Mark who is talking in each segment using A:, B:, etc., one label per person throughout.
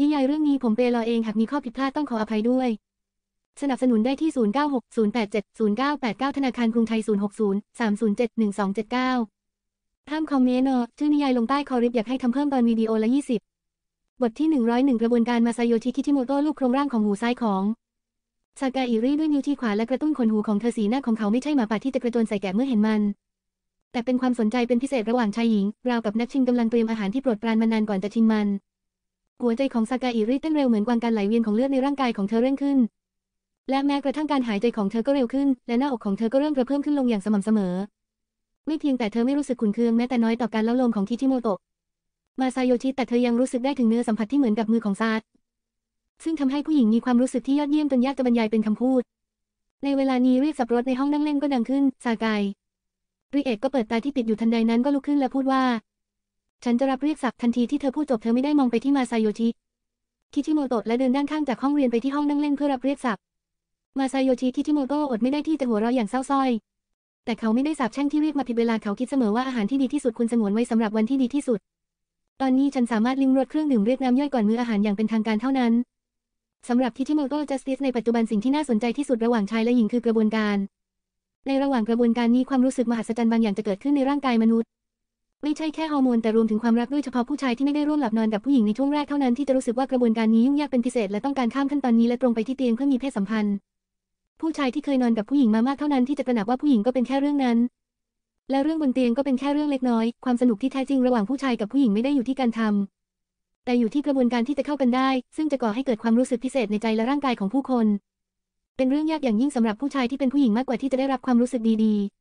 A: นิยายเรื่องนี้ผมเปรอเอง หากมีข้อผิดพลาดต้องขออภัยด้วย สนับสนุนได้ที่ 0960870989 ธนาคารกรุงไทย 0603071279ห้ามคอมเมนต์ชื่อนิยายลงใต้คอริบอยากให้ทำเพิ่มตอนวิดีโอละ 20 บทที่ 101 กระบวนการมาซาโยชิคิทิโมโตะลูกโครงร่างของหูซ้ายของซากาอิริด้วยนิ้วที่ขวาและกระตุ้นขนหูของเธอสีหน้าของเขาไม่ใช่หมาป่าที่จะกระโจนใส่แกะเมื่อเห็นมัน แต่เป็นความสนใจเป็นพิเศษระหว่างชายหญิง ราวกับนักชิมกำลังเตรียมอาหารที่โปรดปรานมานานก่อนจะชิมมันหัวใจของซากาอิริเต้นเร็วเหมือนกวางการไหลเวียนของเลือดในร่างกายของเธอเร่งขึ้นและแม้กระทั่งการหายใจของเธอก็เร็วขึ้น และหน้าอกของเธอก็เริ่มกระเพิ่มขึ้นลงอย่างสม่ำเสมอ ไม่เพียงแต่เธอไม่รู้สึกขุนเคืองแม้แต่น้อยต่อการเล้าลมของทิชิโมโตะ มาซาโยชิ แต่เธอยังรู้สึกได้ถึงเนื้อสัมผัสที่เหมือนกับมือของซาดซึ่งทำให้ผู้หญิงมีความรู้สึกที่ยอดเยี่ยมจนยากจะบรรยายเป็นคำพูด ในเวลานี้เรียกสับรถในห้องนั่งเล่นก็ดังขึ้น ซากายริเอกก็เปิดตาที่ติดอยู่ทันใดนั้นก็ลุกขึ้นและพูดว่าฉันจะรับเรียกศักทันทีที่เธอพูดจบเธอไม่ได้มองไปที่มาซาโยชิคิชิโมโตะและเดินด้านข้างจากห้องเรียนไปที่ห้องนั่งเล่นเพื่อรับเรียกศักมาซาโยชิคิชิโมโตะอดไม่ได้ที่จะหัวเราะอย่างเศร้าส้อย แต่เขาไม่ได้สาบแช่งที่เรียกมาผิดเวลาเขาคิดเสมอว่าอาหารที่ดีที่สุดคุณสงวนไว้สำหรับวันที่ดีที่สุด ตอนนี้ฉันสามารถลิ้มรสเครื่องดื่มเรียกน้ำย่อยก่อนมื้ออาหารอย่างเป็นทางการเท่านั้นสำหรับคิชิโมโตะจัสติสในปัจจุบันสิ่งที่น่าสนใจที่สุดระหว่างชายและหญิงคือกระบวนการ ในระหว่างกระบวนการนี้ความรู้สึกมหัศจรรย์บางอย่างจะเกิดขึ้นในร่างกายมนุษย์ไม่ใช่แค่ฮอร์โมนแต่รวมถึงความรักด้วยเฉพาะผู้ชายที่ไม่ได้ร่วมหลับนอนกับผู้หญิงในช่วงแรกเท่านั้น ที่จะรู้สึกว่ากระบวนการนี้ยุ่งยากเป็นพิเศษและต้องการข้ามขั้นตอนนี้และตรงไปที่เตียงเพื่อมีเพศสัมพันธ์ ผู้ชายที่เคยนอนกับผู้หญิงมามากเท่านั้นที่จะตระหนักว่าผู้หญิงก็เป็นแค่เรื่องนั้น และเรื่องบนเตียงก็เป็นแค่เรื่องเล็กน้อย ความสนุกที่แท้จริงระหว่างผู้ชายกับผู้หญิงไม่ได้อยู่ที่การทำ แต่อยู่ที่กระบวนการที่จะเข้ากันได้ ซึ่งจะก่อให้เกิดความรู้สึกพิเศษในใจและร่างกายของผู้คน เป็นเรื่องยากอย่างยิ่งสำหรับผู้ชายที่เป็นผู้หญิงมากกว่าที่จะได้รับความรู้สึกดีๆ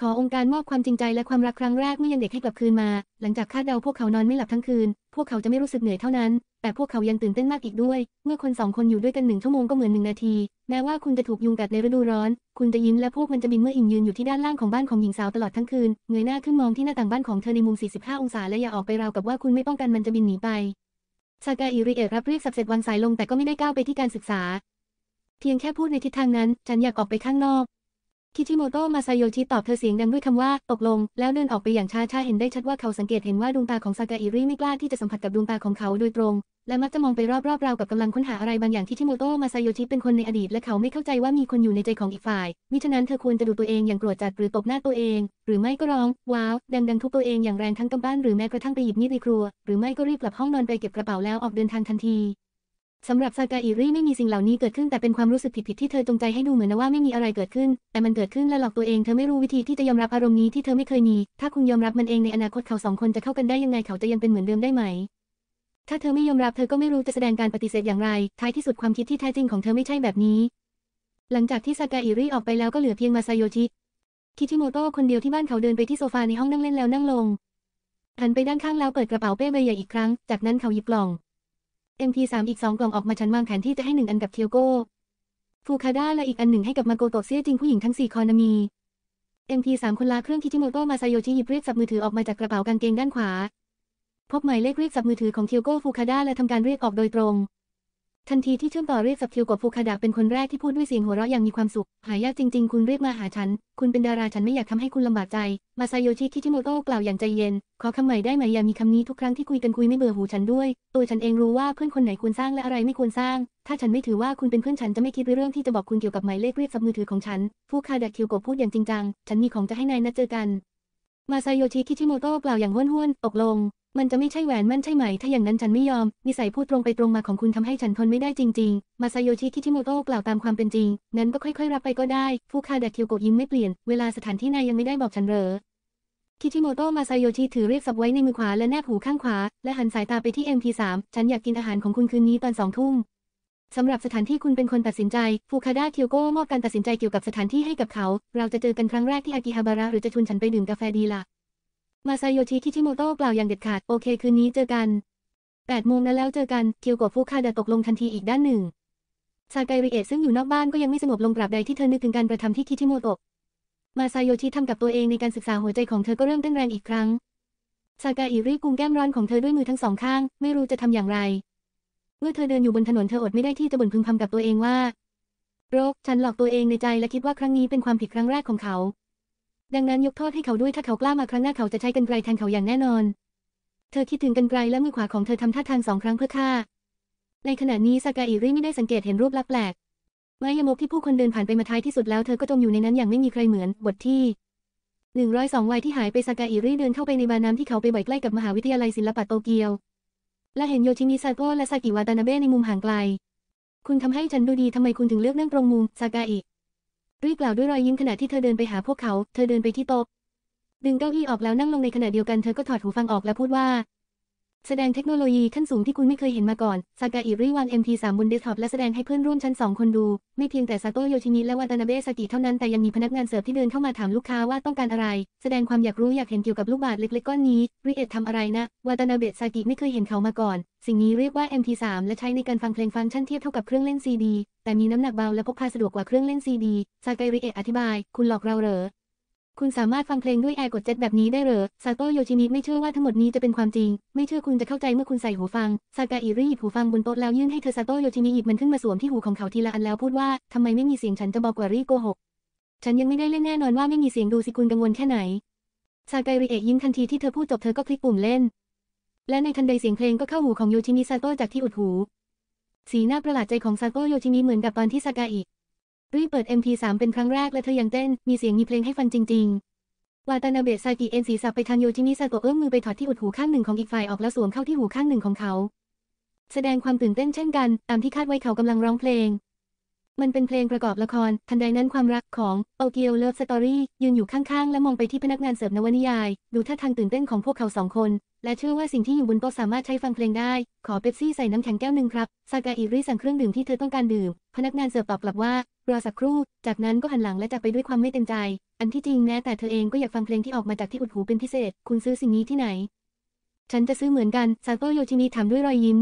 A: ขอองค์การมอบความจริงใจและความรักครั้งแรกเมื่อยังเด็กให้กลับคืนมา หลังจากคาดเดาพวกเขานอนไม่หลับทั้งคืน พวกเขาจะไม่รู้สึกเหนื่อยเท่านั้น แต่พวกเขายังตื่นเต้นมากอีกด้วย เมื่อคนสองคนอยู่ด้วยกันหนึ่งชั่วโมงก็เหมือนหนึ่งนาที แม้ว่าคุณจะถูกยุงกัดในฤดูร้อน คุณจะยิ้มและพวกมันจะบินเมื่อหิงยืนอยู่ที่ด้านล่างของบ้านของหญิงสาวตลอดทั้งคืนเงยหน้าขึ้นมองที่หน้าต่างบ้านของเธอในมุม45องศาและอย่าออกไปราวกับว่าคุณไม่ป้องกันมันจะบินหนีไปซากาอิริเอะรับเรียกสับเสร็จวางสายลงแต่ก็ไม่ได้ก้าวไปที่การศึกษาเพียงแค่พูดในทิศทางนั้นฉันอยากออกไปข้างนอกคิชิโมโตะ มาซาโยชิตอบเธอเสียงดังด้วยคำว่า ตกลง แล้วเดินออกไปอย่างช้าๆเห็นได้ชัดว่าเขาสังเกตเห็นว่าดวงตาของซากาอิริไม่กล้าที่จะสัมผัสกับดวงตาของเขาโดยตรง และมักจะมองไปรอบๆ ราวกับกำลังค้นหาอะไรบางอย่างที่ชิโมโตะ มาซาโยชิเป็นคนในอดีต และเขาไม่เข้าใจว่ามีคนอยู่ในใจของอีกฝ่าย มิฉะนั้นเธอควรจะดูตัวเองอย่างโกรธจัดหรือตบหน้าตัวเอง หรือไม่ก็ร้องว้าวดังๆทุบตัวเองอย่างแรงทั้งกำปั้นหรือแม้กระทั่งไปหยิบมีดในครัว หรือไม่ก็รีบกลับห้องนอนไปเก็บกระเป๋าแล้วออกเดินทางทันทีสำหรับซากาอิริไม่มีสิ่งเหล่านี้เกิดขึ้น แต่เป็นความรู้สึกผิดๆที่เธอจงใจให้ดูเหมือนว่าไม่มีอะไรเกิดขึ้น แต่มันเกิดขึ้นและหลอกตัวเองเธอไม่รู้วิธีที่จะยอมรับอารมณ์นี้ที่เธอไม่เคยมี ถ้าคุณยอมรับมันเองในอนาคตเขาสองคนจะเข้ากันได้ยังไงเขาจะยังเป็นเหมือนเดิมได้ไหม ถ้าเธอไม่ยอมรับเธอก็ไม่รู้จะแสดงการปฏิเสธอย่างไรท้ายที่สุดความคิดที่แท้จริงของเธอไม่ใช่แบบนี้ หลังจากที่ซากาอิริออกไปแล้วก็เหลือเพียงมาไซโยชิคิชิโมโตะคนเดียวที่บ้านเขาเดินไปที่โซฟาในห้องนั่งเล่นแล้วนั่งลงหันไปด้านข้างแล้วเปิดกระเป๋าเป้ใบใหญ่อีกครั้งจากนั้นเขาหยิบกล่อง m า3อีกสองกล่องออกมาฉันวางแผนที่จะให้หนึ่งอันกับเคียวโก้ฟูคาด้าและอีกอันหนึ่งให้กับมาโกโตเซียจริงผู้หญิงทั้งสี่คอนามี m า3คนลาเครื่องคิจิโมโตะมาไซโยชิหยิบเรียกสับมือถือออกมาจากกระเป๋ากางเกงด้านขวา พบหมายเลขเรียกสับมือถือของเคียวโก้ฟูคาด้าและทำการเรียกออกโดยตรงทันทีที่เชื่อมต่อเรียกสับคิวกับฟูคาดะเป็นคนแรกที่พูดด้วยเสียงหัวเราะอย่างมีความสุข หายากจริงๆคุณเรียกมาหาฉัน คุณเป็นดาราฉันไม่อยากทำให้คุณลำบากใจมาไซโยชิคิชิโมโตะกล่าวอย่างใจเย็น ขอคำใหม่ได้ไหมอย่ามีคำนี้ทุกครั้งที่คุยกันคุยไม่เบื่อหูฉันด้วย ตัวฉันเองรู้ว่าเพื่อนคนไหนควรสร้างและอะไรไม่ควรสร้าง ถ้าฉันไม่ถือว่าคุณเป็นเพื่อนฉันจะไม่คิดเรื่องที่จะบอกคุณเกี่ยวกับหมายเลขเรียกสับมือถือของฉันฟูคาดะคิวโกพูดอย่างจริงจังฉันมีของจะให้นายนัดเจอกันมาซโยชิคิชิโมโตะกล่าวอย่างห้วนๆตกลงมันจะไม่ใช่แหวนมั่นใช่ไหม ถ้าอย่างนั้นฉันไม่ยอม นิสัยพูดตรงไปตรงมาของคุณทำให้ฉันทนไม่ได้จริงๆ มาซาโยชิ คิชิโมโตะกล่าวตามความเป็นจริง นั้นก็ค่อยๆ รับไปก็ได้ฟูคาดะคิวโกะยิ้มไม่เปลี่ยน เวลาสถานที่นายยังไม่ได้บอกฉันเหรอคิชิโมโตะมาซาโยชิถือเรียกสับไว้ในมือขวาและแนบหูข้างขวา และหันสายตาไปที่ MP3 ฉันอยากกินอาหารของคุณคืนนี้ตอนสองทุ่มสำหรับสถานที่คุณเป็นคนตัดสินใจฟูคาดาเคียวโกะมอบการตัดสินใจเกี่ยวกับสถานที่ให้กับเขา เราจะเจอกันครั้งแรกที่อากิฮาบาระ หรือจะชวนฉันไปดื่มกาแฟดีละ่ะมาไซโยชิคิชิโมโต้กล่าวอย่างเด็ดขาด โอเคคืนนี้เจอกัน 8 โมงนั้นแล้วเจอกัน เคียวกับฟูคาดะตกลงทันทีอีกด้านหนึ่งซากายริเอะซึ่งอยู่นอกบ้านก็ยังไม่สงบลงปราบใดที่เธอนึกถึงการกระทำที่คิชิโมโตะมาไซโยชิทำกับตัวเองในการศึกษาหัวใจของเธอก็เริ่มเต้นแรงอีกครั้งซากาอิรบกุมแก้มร้อนของเธอด้วยมือทั้งสองข้างไม่รู้จะทำอย่างไร เมื่อเธอเดินอยู่บนถนนเธออดไม่ได้ที่จะบ่นพึมพำกับตัวเองว่าโรคฉันหลอกตัวเองในใจและคิดว่าครั้งนี้เป็นความผิดครั้งแรกของเขาดังนั้นยกโทษให้เขาด้วยถ้าเขากล้ามาครั้งหน้าเขาจะใช้กันไกลแทงเขาอย่างแน่นอน เธอคิดถึงกันไกลและมือขวาของเธอทำท่าทางสองครั้งเพื่อฆ่า ในขณะนี้ซากาอิริไม่ได้สังเกตเห็นรูปลักษณ์แปลกไม้ยมกที่ผู้คนเดินผ่านไปมาท้ายที่สุดแล้วเธอก็จมอยู่ในนั้นอย่างไม่มีใครเหมือนบทที่หนึ่งร้อยสองวัยที่หายไปซากาอิริเดินเข้าไปในบาน้ำที่เขาไปบ่อยใกล้กับมหาวิทยาลัยศิลปะโตเกียว และเห็นโยชิมิซาโกะและซากิวาตานาเบะในมุมห่างไกล คุณทำให้ฉันดูดีทำไมคุณถึงเลือกนั่งตรงมุมสากาอิรีกล่าวด้วยรอยยิ้มขณะที่เธอเดินไปหาพวกเขา เธอเดินไปที่โต๊ะ ดึงเก้าอี้ออกแล้วนั่งลงในขณะเดียวกันเธอก็ถอดหูฟังออกและพูดว่าแสดงเทคโนโลยีขั้นสูงที่คุณไม่เคยเห็นมาก่อน ซากาอิริวัน m t 3บนเดสก์ท็อปและแสดงให้เพื่อนร่วมชั้น 2 คนดู ไม่เพียงแต่ซาโตโยชินิและวาตานาเบสกิเท่านั้น แต่ยังมีพนักงานเสิร์ฟที่เดินเข้ามาถามลูกค้าว่าต้องการอะไร แสดงความอยากรู้อยากเห็นเกี่ยวกับลูกบาศก์เล็กๆ ก้อนนี้ ริเอตทำอะไรนะวาตานาเบสกิไม่เคยเห็นเขามาก่อน สิ่งนี้เรียกว่า m t 3และใช้ในการฟังเพลงฟังก์ชันเทียบเท่ากับเครื่องเล่นซีดี แต่มีน้ำหนักเบาและพกพาสะดวกกว่าเครื่องเล่นซีดีซากาอิริเอตอธิบายคุณหลอกเราเหรอคุณสามารถฟังเพลงด้วยแอร์กดเจ็ตแบบนี้ได้เหรอซาโตโยชิมิไม่เชื่อว่าทั้งหมดนี้จะเป็นความจริง ไม่เชื่อคุณจะเข้าใจเมื่อคุณใส่หูฟังซากาอิริหยิบหูฟังบนโต๊ะแล้วยื่นให้เธอซาโตโยชิมิหยิบมันขึ้นมาสวมที่หูของเขาทีละอันแล้วพูดว่าทำไมไม่มีเสียงฉันจะบอกกว่ารีโกหกฉันยังไม่ได้เล่นแน่นอนว่าไม่มีเสียงดูสิคุณกังวลแค่ไหนซากาอิรเอะยิ้มทันทีที่เธอพูดจบเธอก็คลิกปุ่มเล่นและในทันใดเสียงเพลงก็เข้าหูของโยชิมิซาโตจากที่อุดหูสีหน้าประหลาดใจของซาโตโยชิมิเหมือนกับตอนที่ซากาอิรีบเปิด MT3 เป็นครั้งแรกและเธอยังเต้น มีเสียงมีเพลงให้ฟังจริง ๆ วาตานาเบะซากิเอ็นสีสับไปทางโยจินิซาโกะเอื้อมมือไปถอดที่อุดหูข้างหนึ่งของอีกฝ่ายออกแล้วสวมเข้าที่หูข้างหนึ่งของเขา แสดงความตื่นเต้นเช่นกันตามที่คาดไว้เขากำลังร้องเพลงมันเป็นเพลงประกอบละคร ทันใดนั้นความรักของโอเกียวเลิฟสตอรี่ยืนอยู่ข้างๆ และมองไปที่พนักงานเสิร์ฟนวนิยาย ดูท่าทางตื่นเต้นของพวกเขาสองคน และเชื่อว่าสิ่งที่อยู่บนโต๊ะสามารถใช้ฟังเพลงได้ ขอเป๊ปซี่ใส่น้ำแข็งแก้วหนึ่งครับ ซากาอิริสั่งเครื่องดื่มที่เธอต้องการดื่ม พนักงานเสิร์ฟตอบกลับว่า รอสักครู่ จากนั้นก็หันหลังและจากไปด้วยความไม่เต็มใจ อันที่จริงแม้แต่เธอเองก็อยากฟังเพลงที่ออกมาจากที่อุดหูเป็นพิเศษ คุณซื้อสิ่งนี้ที่ไหน ฉันจะซื้อเหมือนกัน ซาโตโยชิมิถามด้วยรอยยิ้ม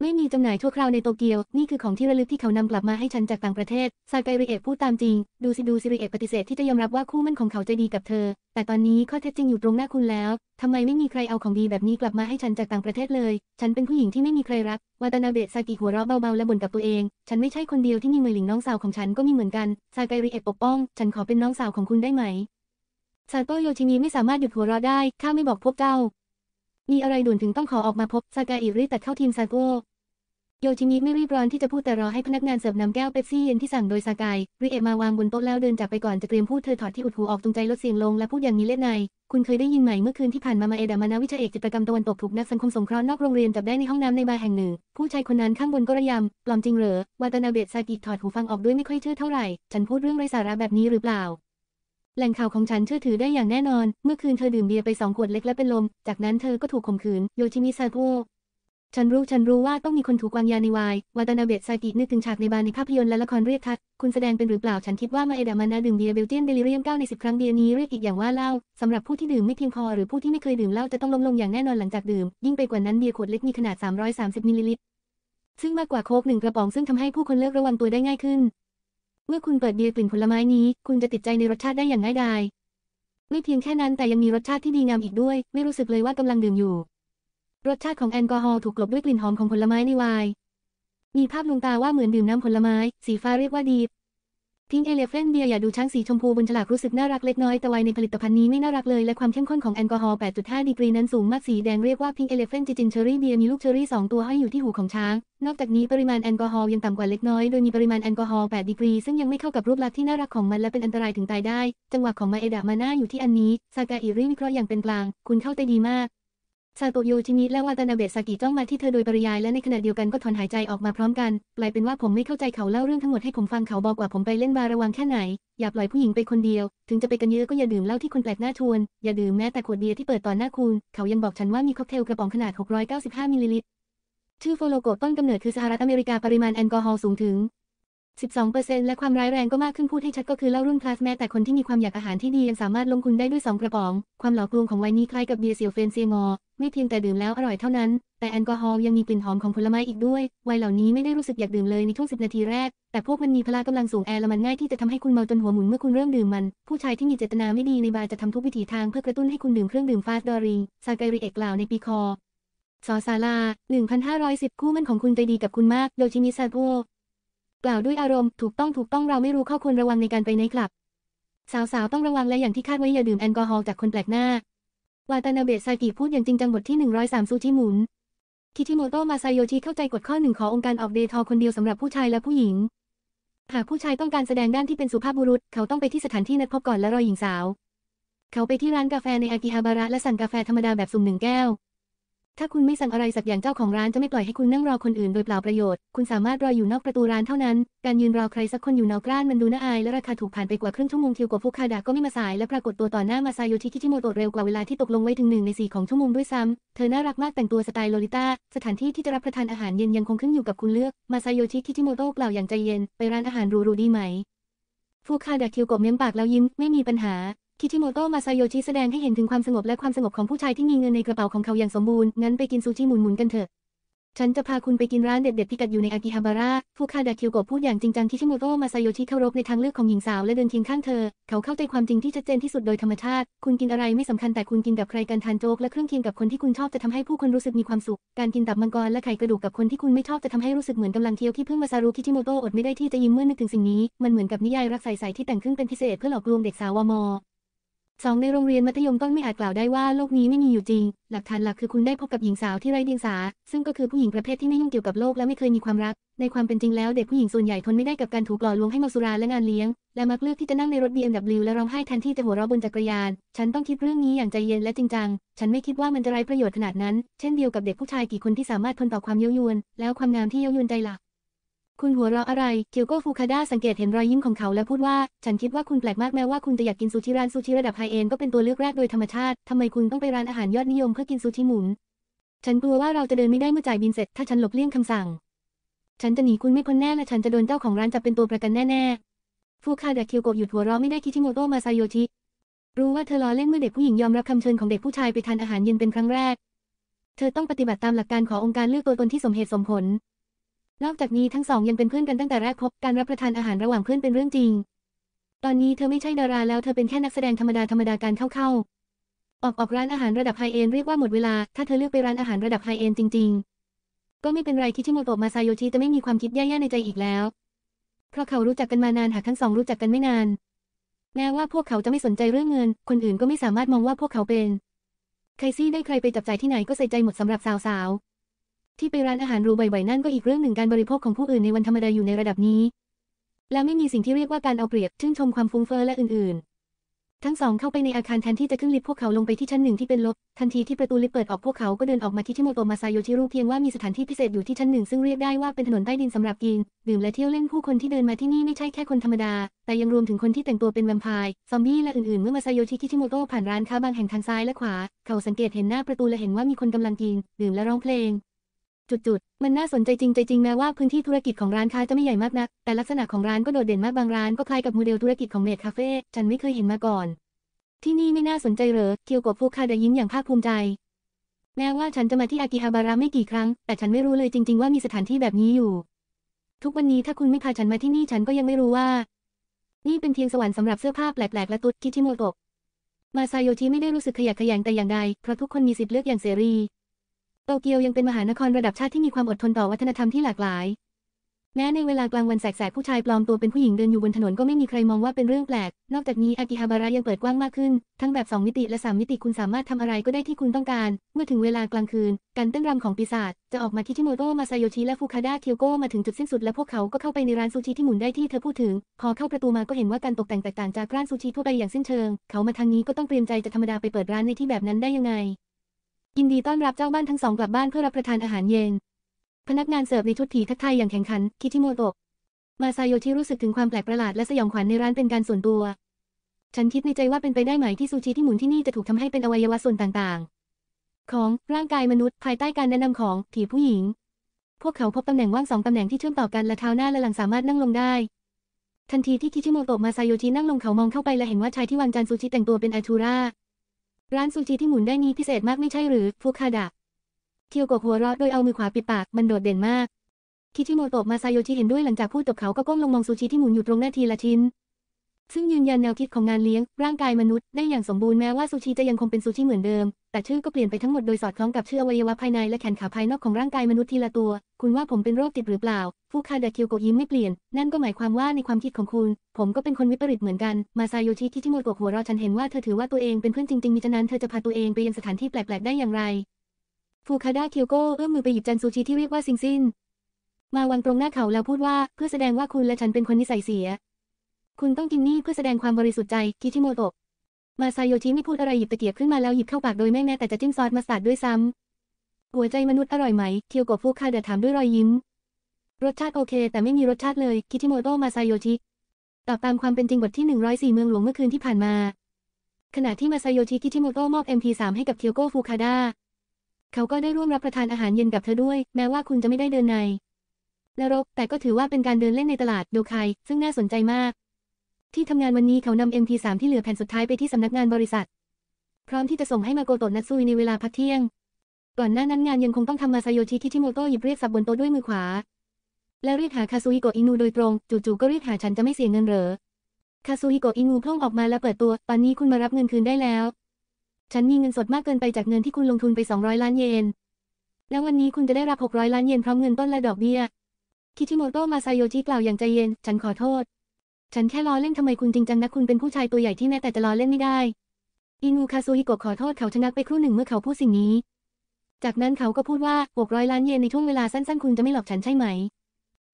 A: ไม่มีจำหน่ายทั่วคราวในโตเกียว นี่คือของที่ระลึกที่เขานำกลับมาให้ฉันจากต่างประเทศ ซากริเอะพูดตามจริง ดูสิดูซิริเอะปฏิเสธที่จะยอมรับว่าคู่มั่นของเขาใจดีกับเธอ แต่ตอนนี้ข้อเท็จจริงอยู่ตรงหน้าคุณแล้ว ทำไมไม่มีใครเอาของดีแบบนี้กลับมาให้ฉันจากต่างประเทศเลย ฉันเป็นผู้หญิงที่ไม่มีใครรักวาตานาเบะซากิหัวเราะเบาๆและบ่นกับตัวเอง ฉันไม่ใช่คนเดียวที่มีเมอหลิงน้องสาวของฉันก็มีเหมือนกันซากริเอะปกป้อง ฉันขอเป็นน้องสาวของคุณได้ไหม ซาโตโยชิมิไม่สามารถหยุดหัวเราะได้ข้าไม่บอกพวกเจ้ามีอะไรด่วนถึงต้องขอออกมาพบซากาอิริตัดเข้าทีมซาโกโยชิมิไม่รีบร้อนที่จะพูดแต่รอให้พนักงานเสิร์ฟนำแก้วเป๊ปซี่เย็นที่สั่งโดยซากายริเอะมาวางบนโต๊ะแล้วเดินจากไปก่อนจะเตรียมพูดเธอถอดที่อุดหูออกตรงใจลดเสียงลงและพูดอย่างมีเล่ห์ในคุณเคยได้ยินไหมเมื่อคืนที่ผ่านมามาเอดามานาวิชาเอกจิตรกรรมตะวันตกถูกนักสังคมสงเคราะห์นอกโรงเรียนจับได้ในห้องน้ำในบาร์แห่งหนึ่ง ผู้ชายคนนั้นข้างบนก็ระยำปลอมจริงเหรอวาตานาเบะซากิถอดหูฟังออกด้วยไม่ค่อยเชื่อเท่าไหร่ ฉันพูดเรื่องไร้สาระแบบนี้หรือเปล่าแหล่งข่าวของฉันเชื่อถือได้อย่างแน่นอน เมื่อคืนเธอดื่มเบียร์ไปสองขวดเล็กและเป็นลม จากนั้นเธอก็ถูกข่มขืนโยชิมิซาโกะฉันรู้ ฉันรู้ว่าต้องมีคนถูกวางยาในวายวาตานาเบะซากินึกถึงฉากในบานในภาพยนตร์และละครเรียกทัดคุณแสดงเป็นหรือเปล่าฉันคิดว่ามาเอดามานาดื่มเบียร์เบลเจียนเดลิเรียมเก้าในิบครั้งเบียร์นี้เรียกอีกอย่างว่าเหล้าสำหรับผู้ที่ดื่มไม่เพียงพอหรือผู้ที่ไม่เคยดื่มเหล้าจะต้องล้มลงอย่างแน่นอนหลังจากดื่มยิ่งไปกว่านั้นเบียร์ขวดเล็กมีขนาด 330มิลลิลิตรซึ่งมากกว่าโค้กหนึ่งกระป๋องซึ่งทำให้ผู้คนเลอกระวังตัวได้ง่ายขึ้นเมื่อคุณเปิดเบียร์กลิ่นผลไม้นี้ คุณจะติดใจในรสชาติได้อย่างง่ายดาย ไม่เพียงแค่นั้นแต่ยังมีรสชาติที่ดีงามอีกด้วย ไม่รู้สึกเลยว่ากำลังดื่มอยู่ รสชาติของแอลกอฮอล์ถูกกลบด้วยกลิ่นหอมของผลไม้ในไวน์มีภาพลวงตาว่าเหมือนดื่มน้ำผลไม้ สีฟ้าเรียกว่าดีบพิงเอเลฟเฟนเบียร์อย่าดูช้างสีชมพูบนฉลากรู้สึกน่ารักเล็กน้อยแต่ไวในผลิตภัณฑ์นี้ไม่น่ารักเลยและความเข้มข้นของแอลกอฮอล์8.5 ดีกรีนั้นสูงมากสีแดงเรียกว่าพิงเอเลฟเฟนจิจินเชอรี่เบียร์มีลูกเชอรี่2ตัวให้อยู่ที่หูของช้าง นอกจากนี้ปริมาณแอลกอฮอล์ยังต่ำกว่าเล็กน้อยโดยมีปริมาณแอลกอฮอล์8ดีกรีซึ่งยังไม่เข้ากับรูปลักษณ์ที่น่ารักของมันและเป็นอันตรายถึงตายได้ จังหวะของมาเอดามาน่าอยู่ที่อันนี้ซากาอิริวิเคราะห์อย่างเป็นกลาง คุณเข้าใจดีมากซาโตโยชินิและวาตานาเบะสากิจ้องมาที่เธอโดยปริยายและในขณะเดียวกันก็ถอนหายใจออกมาพร้อมกันกลายเป็นว่าผมไม่เข้าใจเขาเล่าเรื่องทั้งหมดให้ผมฟังเขาบอกว่าผมไปเล่นบาร์ระวังแค่ไหน อย่าปล่อยผู้หญิงไปคนเดียว ถึงจะไปกันเยอะก็อย่าดื่มเหล้าที่คนแปลกหน้าชวน อย่าดื่มแม้แต่ขวดเบียร์ที่เปิดต่อหน้าคุณเขายังบอกฉันว่ามีค็อกเทลกระป๋องขนาด695มิลลิลิตรชื่อโฟโลโกต้นกำเนิดคือสหรัฐอเมริกาปริมาณแอลกอฮอล์สูงถึง12%และความร้ายแรงก็มากขึ้นพูดให้ชัดก็คือเล่าเรื่องคลาสแม่แต่คนที่มีความอยากอาหารที่ดียังสามารถลงทุนได้ด้วย2กระป๋อง ความหลอกลวงของไวน์นี้คล้ายกับเบียร์เซียวเฟนเซียงอ ไม่เพียงแต่ดื่มแล้วอร่อยเท่านั้น แต่แอลกอฮอล์ยังมีกลิ่นหอมของผลไม้อีกด้วย ไวน์เหล่านี้ไม่ได้รู้สึกอยากดื่มเลยในช่วง10นาทีแรก แต่พวกมันมีพละกำลังสูงแอลมันง่ายที่จะทำให้คุณเมาจนหัวหมุนเมื่อคุณเริ่มดื่มมันผู้ชายที่มีเจตนาไม่ดีในบาร์จะทำทุกวิถีทางเพื่อกระตุ้นให้คุณดื่มเครื่องดื่มฟาสต์ดอริงซากริเอกล่าวในปีคอสอซาลา1510 คู่มันของคุณใจดีกับคุณมากโยชิมิซาโกกล่าวด้วยอารมณ์ถูกต้องถูกต้องเราไม่รู้ข้อควรระวังในการไปในคลับ สาวๆ ต้องระวังและอย่างที่คาดไว้อย่าดื่มแอลกอฮอล์จากคนแปลกหน้า วาตานาเบะซากิพูดอย่างจริงจังบทที่ 103 ซูชิหมุนคิทิโมโตะมาไซโยชิเข้าใจกฎข้อหนึ่งขององค์การออกเดทอคนเดียวสำหรับผู้ชายและผู้หญิง หากผู้ชายต้องการแสดงด้านที่เป็นสุภาพบุรุษเขาต้องไปที่สถานที่นัดพบก่อนและรอหญิงสาว เขาไปที่ร้านกาแฟในอากิฮาบาระและสั่งกาแฟธรรมดาแบบสุ่มหนึ่งแก้วถ้าคุณไม่สั่งอะไรสักอย่างเจ้าของร้าน จะไม่ปล่อยให้คุณนั่งรอคนอื่นโดยเปล่าประโยชน์ คุณสามารถรออยู่นอกประตูร้านเท่านั้น การยืนรอใครสักคนอยู่นอกร้านมันดูน่าอายและราคาถูกผ่านไปกว่าครึ่งชั่วโมงคิวกว่าฟุคาดะก็ไม่มาสาย และปรากฏตัวต่อหน้ามาซาโยชิคิชิโมโตะเร็วกว่าเวลาที่ตกลงไว้ถึงหนึ่งในสี่ของชั่วโมงด้วยซ้ำ เธอน่ารักมากแต่งตัวสไตล์โลลิต้าสถานที่ที่จะรับประทานอาหารเย็นยังคงขึ้นอยู่กับคุณเลือกมาซาโยชิคิชิโมโตะกล่าวอย่างใจเย็นไปร้านอาหารรูรูดีไหมฟูคาดะคิวกบเม้มปากแล้วยิ้มไม่มีปัญหาคิชิโมโตะมาซาโยชิแสดงให้เห็นถึงความสงบและความสงบของผู้ชายที่มีเงินในกระเป๋าของเขาอย่างสมบูรณ์ งั้นไปกินซูชิหมุนหมุนกันเถอะ ฉันจะพาคุณไปกินร้านเด็ดๆที่กัดอยู่ในอากิฮาบาระฟูคาดะคิวโกะพูดอย่างจริงจังคิชิโมโตะมาซาโยชิเคารพในทางเลือกของหญิงสาวและเดินเคียงข้างเธอ เขาเข้าใจความจริงที่ชัดเจนที่สุดโดยธรรมชาติ คุณกินอะไรไม่สำคัญแต่คุณกินกับใครกันทานโจ๊กและเครื่องเคียงกับคนที่คุณชอบจะทำให้ผู้คนรู้สึกมีความสุข การกินตับมังกรและไข่กระดูกกับคนที่คุณไม่ชอบจะทำให้รู้สึกเหมือนกำลังเที่ยวทีเพิ่งมาซารุคิชิโมโตะอดไม่ได้ที่จะยิ้มเมื่อนึกถึงสิ่งนี้มันเหมือนกับนิยายรักใสๆที่แต่งขึ้นเป็นพิเศษเพื่อหลอกลวงเด็กสาววม2ในโรงเรียนมัธยมต้นไม่อาจกล่าวได้ว่าโลกนี้ไม่มีอยู่จริง หลักฐานหลักคือคุณได้พบกับหญิงสาวที่ไร้เดียงสา ซึ่งก็คือผู้หญิงประเภทที่ไม่ยุ่งเกี่ยวกับโลกและไม่เคยมีความรัก ในความเป็นจริงแล้วเด็กผู้หญิงส่วนใหญ่ทนไม่ได้กับการถูกหล่อลวงให้มาสุราและงานเลี้ยง และมักเลือกที่จะนั่งในรถ BMW และร้องไห้แทนที่จะหัวเราะบนจักรยาน ฉันต้องคิดเรื่องนี้อย่างใจเย็นและจริงจัง ฉันไม่คิดว่ามันจะไร้ประโยชน์ขนาดนั้น เช่นเดียวกับเด็กผู้ชายกี่คนที่สามารถทนต่อความเย้ายวน แล้วความงามที่เย้ายวนใจหลักคุณหัวเราะอะไรเกียวโกฟูคาด้าสังเกตเห็นรอยยิ้มของเขาและพูดว่าฉันคิดว่าคุณแปลกมากแม้ว่าคุณจะอยากกินซูชิร้านซูชิระดับไฮเอ็นก็เป็นตัวเลือกแรกโดยธรรมชาติ ทำไมคุณต้องไปร้านอาหารยอดนิยมเพื่อกินซูชิหมุน ฉันกลัวว่าเราจะเดินไม่ได้เมื่อจ่ายบินเสร็จ ถ้าฉันหลบเลี่ยงคำสั่ง ฉันจะหนีคุณไม่พ้นแน่และฉันจะโดนเจ้าของร้านจับเป็นตัวประกันแน่ๆฟูคาดะเคียวโกหยุดหัวเราะไม่ได้คิดที่โมโตะมาซาโยชิรู้ว่าเธอล้อเล่นเมื่อเด็กผู้หญิงยอมรับคำเชิญของเด็กผู้ชายไปทานอาหารเย็นเป็นครั้งแรกเธอต้องปฏิบัติตามหลักการขององค์การเลือกตัวตนที่สมเหตุสมผลนอกจากนี้ทั้งสองยังเป็นเพื่อนกันตั้งแต่ แรกพบการรับประทานอาหารระหว่างเพื่อนเป็นเรื่องจริง ตอนนี้เธอไม่ใช่ดาราแล้วเธอเป็นแค่นักแสดงธรรมดาธรรมดาการเข้าๆ ออกออกร้านอาหารระดับไฮเอ็นเรียกว่าหมดเวลา ถ้าเธอเลือกไปร้านอาหารระดับไฮเอ็นจริงๆ ก็ไม่เป็นไรคิชิโมโตะมาซาโยชิจะไม่มีความคิดแย่ๆในใจอีกแล้ว เพราะเขารู้จักกันมานานหากทั้งสองรู้จักกันไม่นานแม้ว่าพวกเขาจะไม่สนใจเรื่องเงิน คนอื่นก็ไม่สามารถมองว่าพวกเขาเป็นใครซี่ได้ใครไปจับใจที่ไหนก็ใส่ใจหมดสำหรับสาวๆที่ไปร้านอาหารรูบ่อยๆนั่นก็อีกเรื่องหนึ่งการบริโภคของผู้อื่นในวันธรรมดาอยู่ในระดับนี้ และไม่มีสิ่งที่เรียกว่าการเอาเปรียบชื่นชมความฟุ้งเฟ้อและอื่นๆ ทั้งสองเข้าไปในอาคารแทนที่จะขึ้นลิฟต์พวกเขาลงไปที่ชั้นหนึ่งที่เป็นลบทันทีที่ประตูลิฟต์เปิดออกพวกเขาก็เดินออกมาที่ี่โมโตมาซาโยชิรูเพียงว่ามีสถานที่พิเศษอยู่ที่ชั้นหนึ่งซึ่งเรียกได้ว่าเป็นถนนใต้ดินสำหรับกินดื่มและเที่ยวเล่นผู้คนที่เดินมาที่นี่ไม่ใช่แค่คนธรรมดาแต่ยังรวมถึงคนที่แต่งตัวเป็นแวมไพร์ซอมบี้และอื่นๆเมื่อมาซาโยชิคิชิโมโตผ่านร้านค้าบางแห่งทางซ้ายและขวาเขาสังเกตเห็นหน้าประตูและเห็นว่ามีคนกำลังกินดื่มและร้องเพลงจุดๆ มันน่าสนใจจริงใจจริงแม้ว่าพื้นที่ธุรกิจของร้านค้าจะไม่ใหญ่มากนัก แต่ลักษณะของร้านก็โดดเด่นมากบางร้านก็คล้ายกับโมเดลธุรกิจของเมดคาเฟ่ ฉันไม่เคยเห็นมาก่อน ที่นี่ไม่น่าสนใจเหรอเกียวกับวูคาดยิ้มอย่างภาคภูมิใจ แม้ว่าฉันจะมาที่อากิฮาบาระไม่กี่ครั้ง แต่ฉันไม่รู้เลยจริงๆ ว่ามีสถานที่แบบนี้อยู่ ทุกวันนี้ถ้าคุณไม่พาฉันมาที่นี่ฉันก็ยังไม่รู้ว่า นี่เป็นเพียงสวรรค์สำหรับเสื้อผ้าแปลก ๆ และตุ๊ดคิชิโมโตะมาซาโยชิไม่ได้รู้สึกขยะแขยงแต่อย่างใด เพราะทุกคนมีสิทธิ์เลือกอย่างเสรีโตเกียวยังเป็นมหานครระดับชาติที่มีความอดทนต่อวัฒนธรรมที่หลากหลาย แม้ในเวลากลางวันแสกๆผู้ชายปลอมตัวเป็นผู้หญิงเดินอยู่บนถนนก็ไม่มีใครมองว่าเป็นเรื่องแปลก นอกจากนี้อากิฮาบาระยังเปิดกว้างมากขึ้น ทั้งแบบ 2 มิติและ 3 มิติคุณสามารถทำอะไรก็ได้ที่คุณต้องการ เมื่อถึงเวลากลางคืนการเต้นรำของปีศาจจะออกมาที่ชิโมโตะมาซาโยชิและฟูคาดะเคียวโกะมาถึงจุดสิ้นสุดและพวกเขาก็เข้าไปในร้านซูชิที่หมุนได้ที่เธอพูดถึงพอเข้าประตูมาก็เห็นว่าการตกแต่งแตกต่างจากร้านซูชิทั่วไปอย่างสิ้นเชิง เขามาทางนี้ก็ต้องเตรียมใจจะธรรมดาไปเปิดร้านในที่แบบนั้นได้ยังไงยินดีต้อนรับเจ้าบ้านทั้งสองกลับบ้านเพื่อรับประทานอาหารเย็น พนักงานเสิร์ฟในชุดถีทักทายอย่างแข็งขันคิทิโมโตะมาซาโยชิรู้สึกถึงความแปลกประหลาดและสยองขวัญในร้านเป็นการส่วนตัว ฉันคิดในใจว่าเป็นไปได้ไหมที่ซูชิที่หมุนที่นี่จะถูกทำให้เป็นอวัยวะส่วนต่างๆ ของร่างกายมนุษย์ ภายใต้การแนะนำของผีผู้หญิง พวกเขาพบตำแหน่งว่างสองตำแหน่งที่เชื่อมต่อกันและเท้าหน้าและหลังสามารถนั่งลงได้ ทันทีที่คิชิโมโตะมาซาโยชินั่งลงเขามองเข้าไปและเห็นว่าชายที่วางจานซูชิ แต่งตัวเป็นอาทูราร้านซูชิที่หมุนได้นี้พิเศษมากไม่ใช่หรือฟุคาดะเคียวโกะหัวเราะโดยเอามือขวาปิดปาก มันโดดเด่นมากคิชิโมโตะมาซาโยชิเห็นด้วยหลังจากพูดจบเขาก็ก้มลงมองซูชิที่หมุนอยู่ตรงหน้าทีละชิ้นซึ่งยืนยันแนวคิดของงานเลี้ยงร่างกายมนุษย์ได้อย่างสมบูรณ์แม้ว่าซูชิจะยังคงเป็นซูชิเหมือนเดิม แต่ชื่อก็เปลี่ยนไปทั้งหมดโดยสอดคล้องกับชื่ออวัยวะภายในและแขนขาภายนอกของร่างกายมนุษย์ทีละตัว คุณว่าผมเป็นโรคจิตหรือเปล่า ฟูคาดาคิวโกยิ้มไม่เปลี่ยน นั่นก็หมายความว่าในความคิดของคุณ ผมก็เป็นคนวิปริตเหมือนกัน มาซาโยชิที่ที่มโกหัวเราฉันเห็นว่าเธอถือว่าตัวเองเป็นเพื่อนจริงๆ มิฉะนั้นเธอจะพาตัวเองไปยังสถานที่แปลกๆ ได้อย่างไรฟูคาดาคิวโกเอื้อมมือไปหยิบจานซูชิที่เรียกว่าซิงซินมาวางตรงหน้าเขาแล้วพูดว่าเพื่อแสดงว่าคุณและฉันเป็นคนนิสัยเสียคุณต้องกินนี่เพื่อแสดงความบริสุทธิ์ใจ คิชิโมโตะ มาซาโยชิไม่พูดอะไรหยิบตะเกียบขึ้นมาแล้วหยิบเข้าปากโดยไม่แม่แต่จะจิ้มซอสมาสตาร์ดด้วยซ้ำหัวใจมนุษย์อร่อยไหมเคียวโกะฟูคาเดถามด้วยรอยยิ้ม รสชาติโอเคแต่ไม่มีรสชาติเลย คิชิโมโตะ มาซาโยชิ ตอบตามความเป็นจริงบทที่ 104 เมืองหลวงเมื่อคืนที่ผ่านมา ขณะที่มาซาโยชิคิชิโมโตะมอบ MP3 ให้กับเคียวโกะฟูคาดาเขาก็ได้ร่วมรับประทานอาหารเย็นกับเธอด้วย แม้ว่าคุณจะไม่ได้เดินใน นรก แต่ก็ถือว่าเป็นการเดินเล่นในตลาดโดคายซึ่งน่าสนใจมากที่ทำงานวันนี้เขานำ MP3 ที่เหลือแผ่นสุดท้ายไปที่สำนักงานบริษัท พร้อมที่จะส่งให้มาโกโตะนัตซุยในเวลาพักเที่ยง ก่อนหน้านั้นงานยังคงต้องทำมาซาโยชิที่ทิโมโตะหยิบเรียกสับบนโต๊ะด้วยมือขวา และเรียกหาคาซูฮิโกะอินูโดยตรง จู่ๆก็เรียกหาฉันจะไม่เสียเงินเหรอคาซูฮิโกะอินูพุ่งออกมาและเปิดตัว ตอนนี้คุณมารับเงินคืนได้แล้ว ฉันมีเงินสดมากเกินไปจากเงินที่คุณลงทุนไป200ล้านเยนแล้ววันนี้คุณจะได้รับ600ล้านเยนพร้อมเงินต้นและดอกเบี้ยคิชิโมโตะมาซาโยชิกล่าวอย่างใจเย็น ฉันขอโทษฉันแค่ล้อเล่นทำไมคุณจริงจังนะคุณเป็นผู้ชายตัวใหญ่ที่แม้แต่จะล้อเล่นไม่ได้ อินูคาซูฮิโกะขอโทษเขาชะงักไปครู่หนึ่งเมื่อเขาพูดสิ่งนี้ จากนั้นเขาก็พูดว่าหกร้อยล้านเยนในช่วงเวลาสั้นๆคุณจะไม่หลอกฉันใช่ไหม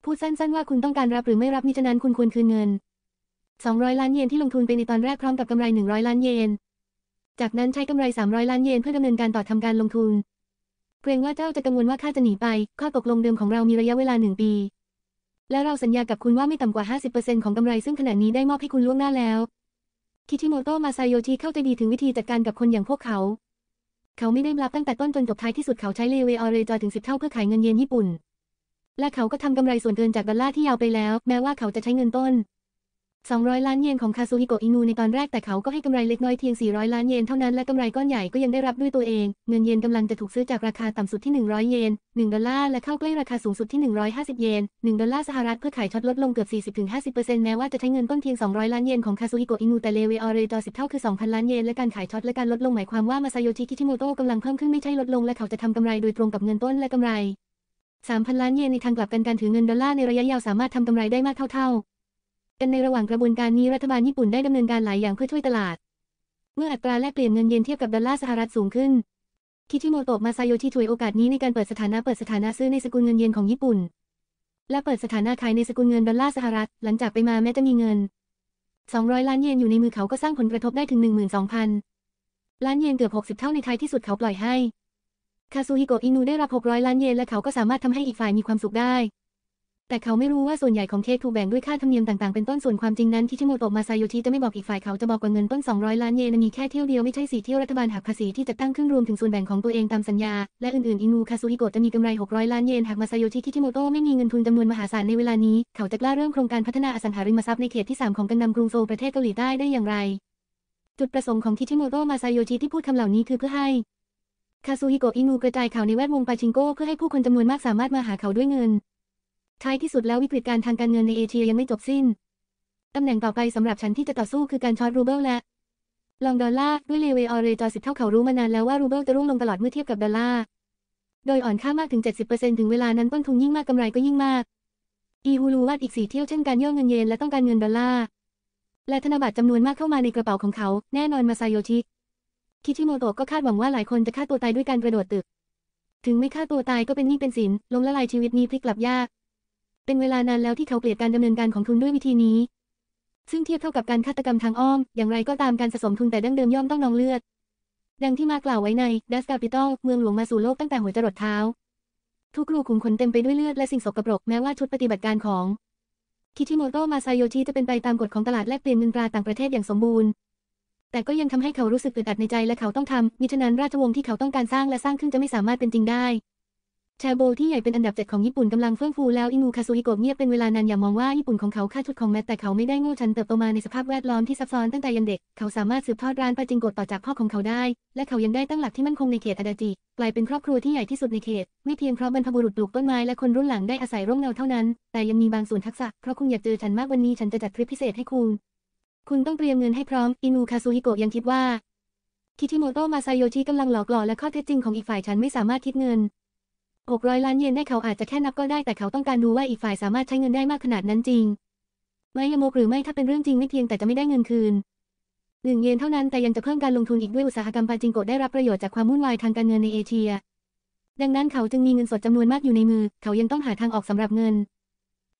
A: พูดสั้นๆ ว่าคุณต้องการรับหรือไม่รับนี่ฉะนั้นคุณควรคืนเงินสองร้อยล้านเยนที่ลงทุนไปในตอนแรกพร้อมกับกำไรหนึ่งร้อยล้านเยน จากนั้นใช้กำไรสามร้อยล้านเยนเพื่อดำเนินการต่อทำการลงทุนเกรงว่าเจ้าจะกังวลว่าข้าจะหนีไป ข้อตกลงเดิมของเรามีระยะเวลาหนึ่งปีและเราสัญญากับคุณว่าไม่ต่ำกว่า 50%ของกำไรซึ่งขณะนี้ได้มอบให้คุณล่วงหน้าแล้ว คิชิโมโตะ มาไซโยชิเข้าใจดีถึงวิธีจัดการกับคนอย่างพวกเขา เขาไม่ได้รับตั้งแต่ต้นจนจบท้ายที่สุดเขาใช้เลเวอเรจอยถึง 10 เท่าเพื่อขายเงินเยนญี่ปุ่น และเขาก็ทำกำไรส่วนเกินจากดอลลาร์ที่ยาวไปแล้ว แม้ว่าเขาจะใช้เงินต้น200 ล้านเยนของคาซูฮิโกะอินูในตอนแรกแต่เขาก็ให้กำไรเล็กน้อยเพียง 400 ล้านเยนเท่านั้นและกำไรก้อนใหญ่ก็ยังได้รับด้วยตัวเอง เงินเยนกำลังจะถูกซื้อจากราคาต่ำสุดที่ 100 เยน1ดอลลาร์และเข้าใกล้ราคาสูงสุดที่ 150 เยน1ดอลลาร์สหรัฐเพื่อขายช็อตลดลงเกือบ 40-50%แม้ว่าจะใช้เงินต้นเพียง 200ล้านเยนของคาซูฮิโกะอินูแต่เลเวอเรจอ10เท่าคือ2,000ล้านเยนและการขายช็อตและการลดลงหมายความว่ามาซาโยชิคิชิโมโตะกำลังเพิ่มขึ้นไม่ใช่ลดลงและเขาจะทำกำไรโดยตรงกับเงินต้นและกำไร3,000ล้านเยนในทางกลับกันการถือเงินดอลลาร์ในระยะยาวสามารถทำกำไรได้มากเท่ากันในระหว่างกระบวนการนี้รัฐบาลญี่ปุ่นได้ดำเนินการหลายอย่างเพื่อช่วยตลาด เมื่ออัตราแลกเปลี่ยนเงินเยนเทียบกับดอลลาร์สหรัฐสูงขึ้นคิชิโมโตะมาไซโยชิช่วยโอกาสนี้ในการเปิดสถานะเปิดสถานะซื้อในสกุลเงินเยนของญี่ปุ่น และเปิดสถานะขายในสกุลเงินดอลลาร์สหรัฐ หลังจากไปมาแม้จะมีเงิน 200 ล้านเยนอยู่ในมือเขาก็สร้างผลกระทบได้ถึง12,000ล้านเยนเกือบ60 เท่าในท้ายที่สุดเขาปล่อยให้คาซูฮิโกะอินูได้รับ600ล้านเยนและเขาก็สามารถทำให้อีกฝ่ายมีความสุขได้แต่เขาไม่รู้ว่าส่วนใหญ่ของเค้กถูกแบ่งด้วยค่าธรรมเนียมต่างๆ เป็นต้นส่วนความจริงนั้นีิชิโมโตะมาซาโยชิจะไม่บอกอีกฝ่ายเขาจะบอกว่าเงินต้น 200 ล้านเยน มีแค่เที่ยวเดียวไม่ใช่สี่เที่ยวรัฐบาลหักภาษีที่จะตั้งขึ้นรวมถึงส่วนแบ่งของตัวเองตามสัญญา และอื่นๆ อิงูคาซูฮิโกะจะมีกำไร600ล้านเยนหากมาซาโยชิีิชิโมโตะไม่มีเงินทุนจำนวนมหาศาลในเวลานี้เขาจะกล้าเริ่มโครงการพัฒนาอสังหาริมทรัพย์ในเขตที่3ของกันนำกรุงโซลประเทศเกาหลีใต้ได้อย่างไร จุดประสงค์ของทิชิโมโตะมาซาโยชิที่พูดคำเหล่านี้คือเพื่อให้คาซูฮิโกะอินูกระจายข่าวในแวดวงปาชิงโก้เพื่อให้ผู้คนจำนวนมากสามารถมาหาเขาด้วยเงินท้ายที่สุดแล้ววิกฤตการทางการเงินในเอเชียยังไม่จบสิ้น ตำแหน่งต่อไปสำหรับฉันที่จะต่อสู้คือการช็อตรูเบิลและ ลองดอลลาร์ด้วยเลเวอเรจอสิบเท่าเขารู้มานานแล้วว่ารูเบิลจะร่วงลงตลอดเมื่อเทียบกับดอลลาร์ โดยอ่อนค่ามากถึง 70%ถึงเวลานั้นต้นทุนยิ่งมากกำไรก็ยิ่งมาก อีฮูลูวาดอีกสี่เที่ยวเช่นการย่อเงินเยนและต้องการเงินดอลลาร์ และธนบัตรจำนวนมากเข้ามาในกระเป๋าของเขา แน่นอนมาไซโยชิ คิชิโมโตะก็คาดหวังว่าหลายคนจะฆ่าตัวตายด้วยการกระโดดตึก ถึงไม่ฆ่าตัวตายก็เป็นหนี้เป็นสินล้มละลายชีวิตนี้พลิกกลับยากเป็นเวลานานแล้วที่เขาเกลียดการดำเนินการของทุนด้วยวิธีนี้ ซึ่งเทียบเท่ากับการฆาตกรรมทางอ้อม อย่างไรก็ตามการสะสมทุนแต่ดั้งเดิมย่อมต้องนองเลือด ดังที่มากล่าวไว้ในดัสกาปิตอลเมืองหลวงมาสู่โลกตั้งแต่หัวจรดเท้า ทุกรูขุมขนเต็มไปด้วยเลือดและสิ่งสกปรก แม้ว่าชุดปฏิบัติการของคิทิโมโตะมาไซโยชิจะเป็นไปตามกฎของตลาดแลกเปลี่ยนเงินตราต่างประเทศอย่างสมบูรณ์ แต่ก็ยังทำให้เขารู้สึกอึดอัดในใจ และเขาต้องทำมิฉะนั้นราชวงศ์ที่เขาต้องการสร้างและสร้างขึ้นจะไม่สามารถเป็นจริงได้แชโบที่ใหญ่เป็นอันดับเจ็ดของญี่ปุ่นกำลังเฟื่องฟูแล้วอิงูคาซูฮิโกะเงียบเป็นเวลานานอย่ามองว่าญี่ปุ่นของเขาค่าชุดของแมทแต่เขาไม่ได้งูชันเติบโตมาในสภาพแวดล้อมที่ซับซ้อนตั้งแต่ยังเด็กเขาสามารถสืบทอดร้านปาจิงโกะต่อจากพ่อของเขาได้ และเขายังได้ตั้งหลักที่มั่นคงในเขตอาดาจิกลายเป็นครอบครัวที่ใหญ่ที่สุดในเขตไม่เพียงเพราะบรรพบุรุษปลูกต้นไม้และคนรุ่นหลังได้อาศัยร่มเงาเท่านั้น แต่ยังมีบางส่วนทักษะเพราะคุณอยากเจอฉันมากวันนี้ฉันจะจัดทริปพิเศษให้คุณคุณต้องเตรียมเงินให้พร้อมอิงูคาซูฮิโกะยังคิดว่าคิชิโมโตะมาซโยชิกำลังหลอกหลอนและข้อเท็จจริงของอีกฝ่ายฉันไม่สามารถคิดเงิน600 ล้านเยนให้เขาอาจจะแค่นับก็ได้ แต่เขาต้องการดูว่าอีกฝ่ายสามารถใช้เงินได้มากขนาดนั้นจริง ไม่ยมกหรือไม่ถ้าเป็นเรื่องจริงไม่เพียงแต่จะไม่ได้เงินคืนหนึ่งเยนเท่านั้น แต่ยังจะเพิ่มการลงทุนอีกด้วยอุตสาหกรรมปาจิงโกะได้รับประโยชน์จากความมุ่นวายทางการเงินในเอเชีย ดังนั้นเขาจึงมีเงินสดจำนวนมากอยู่ในมือ เขายังต้องหาทางออกสำหรับเงิน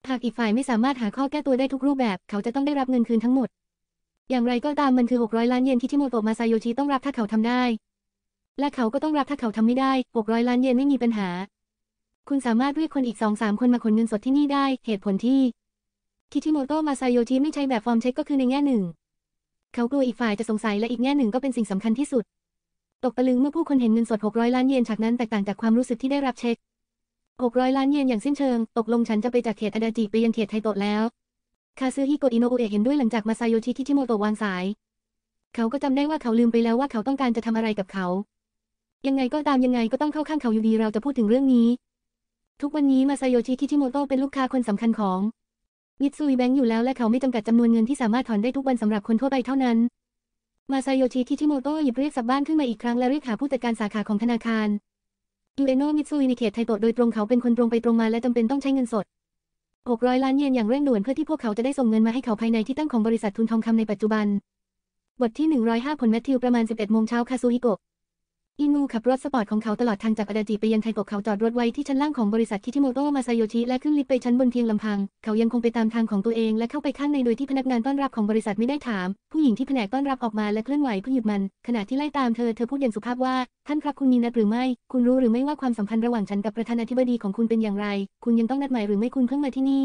A: หากอีกฝ่ายไม่สามารถหาข้อแก้ตัวได้ทุกรูปแบบ เขาจะต้องได้รับเงินคืนทั้งหมด อย่างไรก็ตามมันคือ 600 ล้านเยนที่ทิโมโตะมาซาโยชิต้องรับถ้าเขาทาได้และเขาก็ต้องรับถ้าเขาทำไม่ได้หกร้อยล้านเยนไม่มีปัญหา คุณสามารถเรียกคนอีกสองสามคนมาขนเงินสดที่นี่ได้ เหตุผลที่คิชิโมโตะมาซาโยชิไม่ใช่แบบฟอร์มเช็คก็คือในแง่หนึ่ง เขากลัวอีกฝ่ายจะสงสัยและอีกแง่หนึ่งก็เป็นสิ่งสำคัญที่สุด ตกตะลึงเมื่อผู้คนเห็นเงินสด 600 ล้านเยนฉากนั้นแตกต่างจากความรู้สึกที่ได้รับเช็ค 600 ล้านเยนอย่างสิ้นเชิง ตกลงฉันจะไปจากเขตอาดาจิไปยังเขตไทโตะแล้วคาซึฮิโกอิโนอุเอะเห็นด้วยหลังจากมาซาโยชิที่ทิโมโตะวางสายเขาก็จำได้ว่าเขาลืมไปแล้วว่าเขาต้องการจะทำอะไรกับเขายังไงก็ตามยังไงก็ต้องเข้าข้างเขาอยู่ดีเราจะพูดถึงเรื่องนี้ ทุกวันนี้มาไซโยชิคิชิโมโตะเป็นลูกค้าคนสำคัญของมิตซูอิแบงก์อยู่แล้วและเขาไม่จำกัดจำนวนเงินที่สามารถถอนได้ทุกวันสำหรับคนทั่วไปเท่านั้นมาไซโยชิคิชิโมโตะหยิบเรียกสับบ้านขึ้นมาอีกครั้งและเรียกหาผู้จัดการสาขาของธนาคารยูเอโนมิตซอิในเขตไทโตะโดยตรงเขาเป็นคนตรงไปตรงมา และจำเป็นต้องใช้เงินสด600ล้านเยนอย่างเร่งด่วนเพื่อที่พวกเขาจะได้ส่งเงินมาให้เขาภายในที่ตั้งของบริษัททุนทองคำในปัจจุบัน บทที่105ผลแมทธิวประมาณ11โมงเช้าคาซูฮิโกะอินูขับรถสปอร์ตของเขาตลอดทางจากอาดาจิไปยังไทโกะเขาจอดรถไว้ที่ชั้นล่างของบริษัทคิทิโมโตะมาไซโยชิและขึ้นลิฟต์ไปชั้นบนเพียงลำพังเขายังคงไปตามทางของตัวเองและเข้าไปข้างในโดยที่พนักงานต้อนรับของบริษัทไม่ได้ถาม ผู้หญิงที่แผนกต้อนรับออกมาและเคลื่อนไหวเพื่อหยุดมันขณะที่ไล่ตามเธอ เธอพูดอย่างสุภาพว่า ท่านครับคุณมีนัดหรือไม่ คุณรู้หรือไม่ว่าความสัมพันธ์ระหว่างฉันกับประธานาธิบดีของคุณเป็นอย่างไร คุณยังต้องนัดหมายหรือไม่คุณเพิ่งมาที่นี่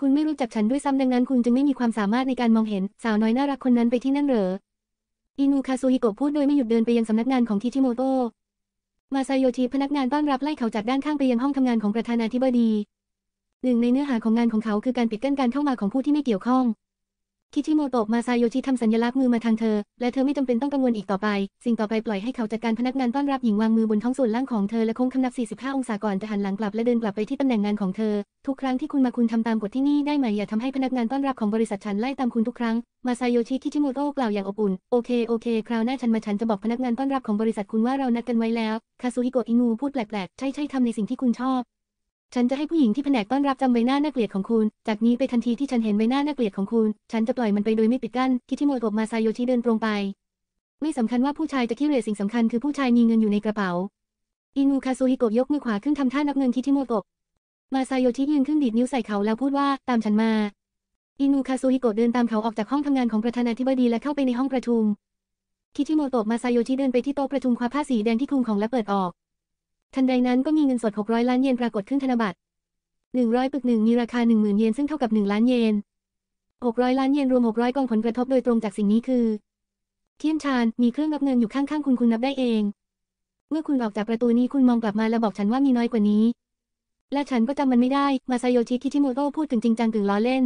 A: คุณไม่รู้จักฉันด้วยซ้ำดังนั้นคุณจึงไม่มีความสามารถในการมองเห็นสาวน้อยน่ารักคนนั้นไปที่นั่นเหรออินูคาซูฮิโกะพูดโดยไม่หยุดเดินไปยังสำนักงานของทิชิโมโตะ มาไซโยชิพนักงานต้อนรับไล่เขาจากด้านข้างไปยังห้องทำงานของประธานาธิบดี หนึ่งในเนื้อหาของงานของเขาคือการปิดกั้นการเข้ามาของผู้ที่ไม่เกี่ยวข้องคิชิโมโตะมาซาโยชิทำสัญลักษณ์มือมาทางเธอ และเธอไม่จำเป็นต้องกังวลอีกต่อไป สิ่งต่อไปปล่อยให้เขาจัดการพนักงานต้อนรับหญิงวางมือบนท้องส่วนล่างของเธอและโค้งคำนับ 45 องศาก่อนจะหันหลังกลับและเดินกลับไปที่ตำแหน่งงานของเธอ ทุกครั้งที่คุณมาคุณทำตามกฎที่นี่ได้ไหมอย่าทำให้พนักงานต้อนรับของบริษัทฉันไล่ตามคุณทุกครั้งมาซาโยชิคิชิโมโตะกล่าวอย่างอบอุ่นโอเคโอเคคราวหน้าฉันมาฉันจะบอกพนักงานต้อนรับของบริษัทคุณว่าเรานัดกันไว้แล้วคาซูฮิโกะอิงูพูดแปลกๆ ใช่ใช่ทำในสิ่งที่คุณชอบฉันจะให้ผู้หญิงที่แผนกต้อนรับจำใบหน้าน่าเกลียดของคุณ จากนี้ไปทันทีที่ฉันเห็นใบหน้าน่าเกลียดของคุณ ฉันจะปล่อยมันไปโดยไม่ปิดกั้น คิีิโมะโอบมาซาโยชิเดินตรงไป ไม่สำคัญว่าผู้ชายจะขี้เหร่สิ่งสำคัญคือผู้ชายมีเงินอยู่ในกระเป๋า อินูคาซูฮิโกะยกมือขวาขึ้นทำท่านับเงินคิีิโมะโกะมาซาโยชิยืนขึ้นดีดนิ้วใส่เขาแล้วพูดว่าตามฉันมา อินูคาซูฮิโกะเดินตามเขาออกจากห้องทำงานของประธานาธิบดีและเข้าไปในห้องประชุม คิีิโมโตะมาซาโยชิเดินไปที่โต๊ะประชุมคว้าผ้าสีแดงที่คลุมของและเปิดออกทันใดนั้นก็มีเงินสด 600 ล้านเยนปรากฏขึ้นธนบัตร100ปึกหนึ่งมีราคา 10,000 เยนซึ่งเท่ากับ 1 ล้านเยน600 ล้านเยนรวม 600กองผลกระทบโดยตรงจากสิ่งนี้คือ เทียมชานมีเครื่องนับเงินอยู่ข้างๆ คุณคุณนับได้เอง เมื่อคุณออกจากประตูนี้คุณมองกลับมาและบอกฉันว่ามีน้อยกว่านี้ และฉันก็จำมันไม่ได้มาไซโยชิคิชิโมโตะพูดถึงจริงจังถึงล้อเล่น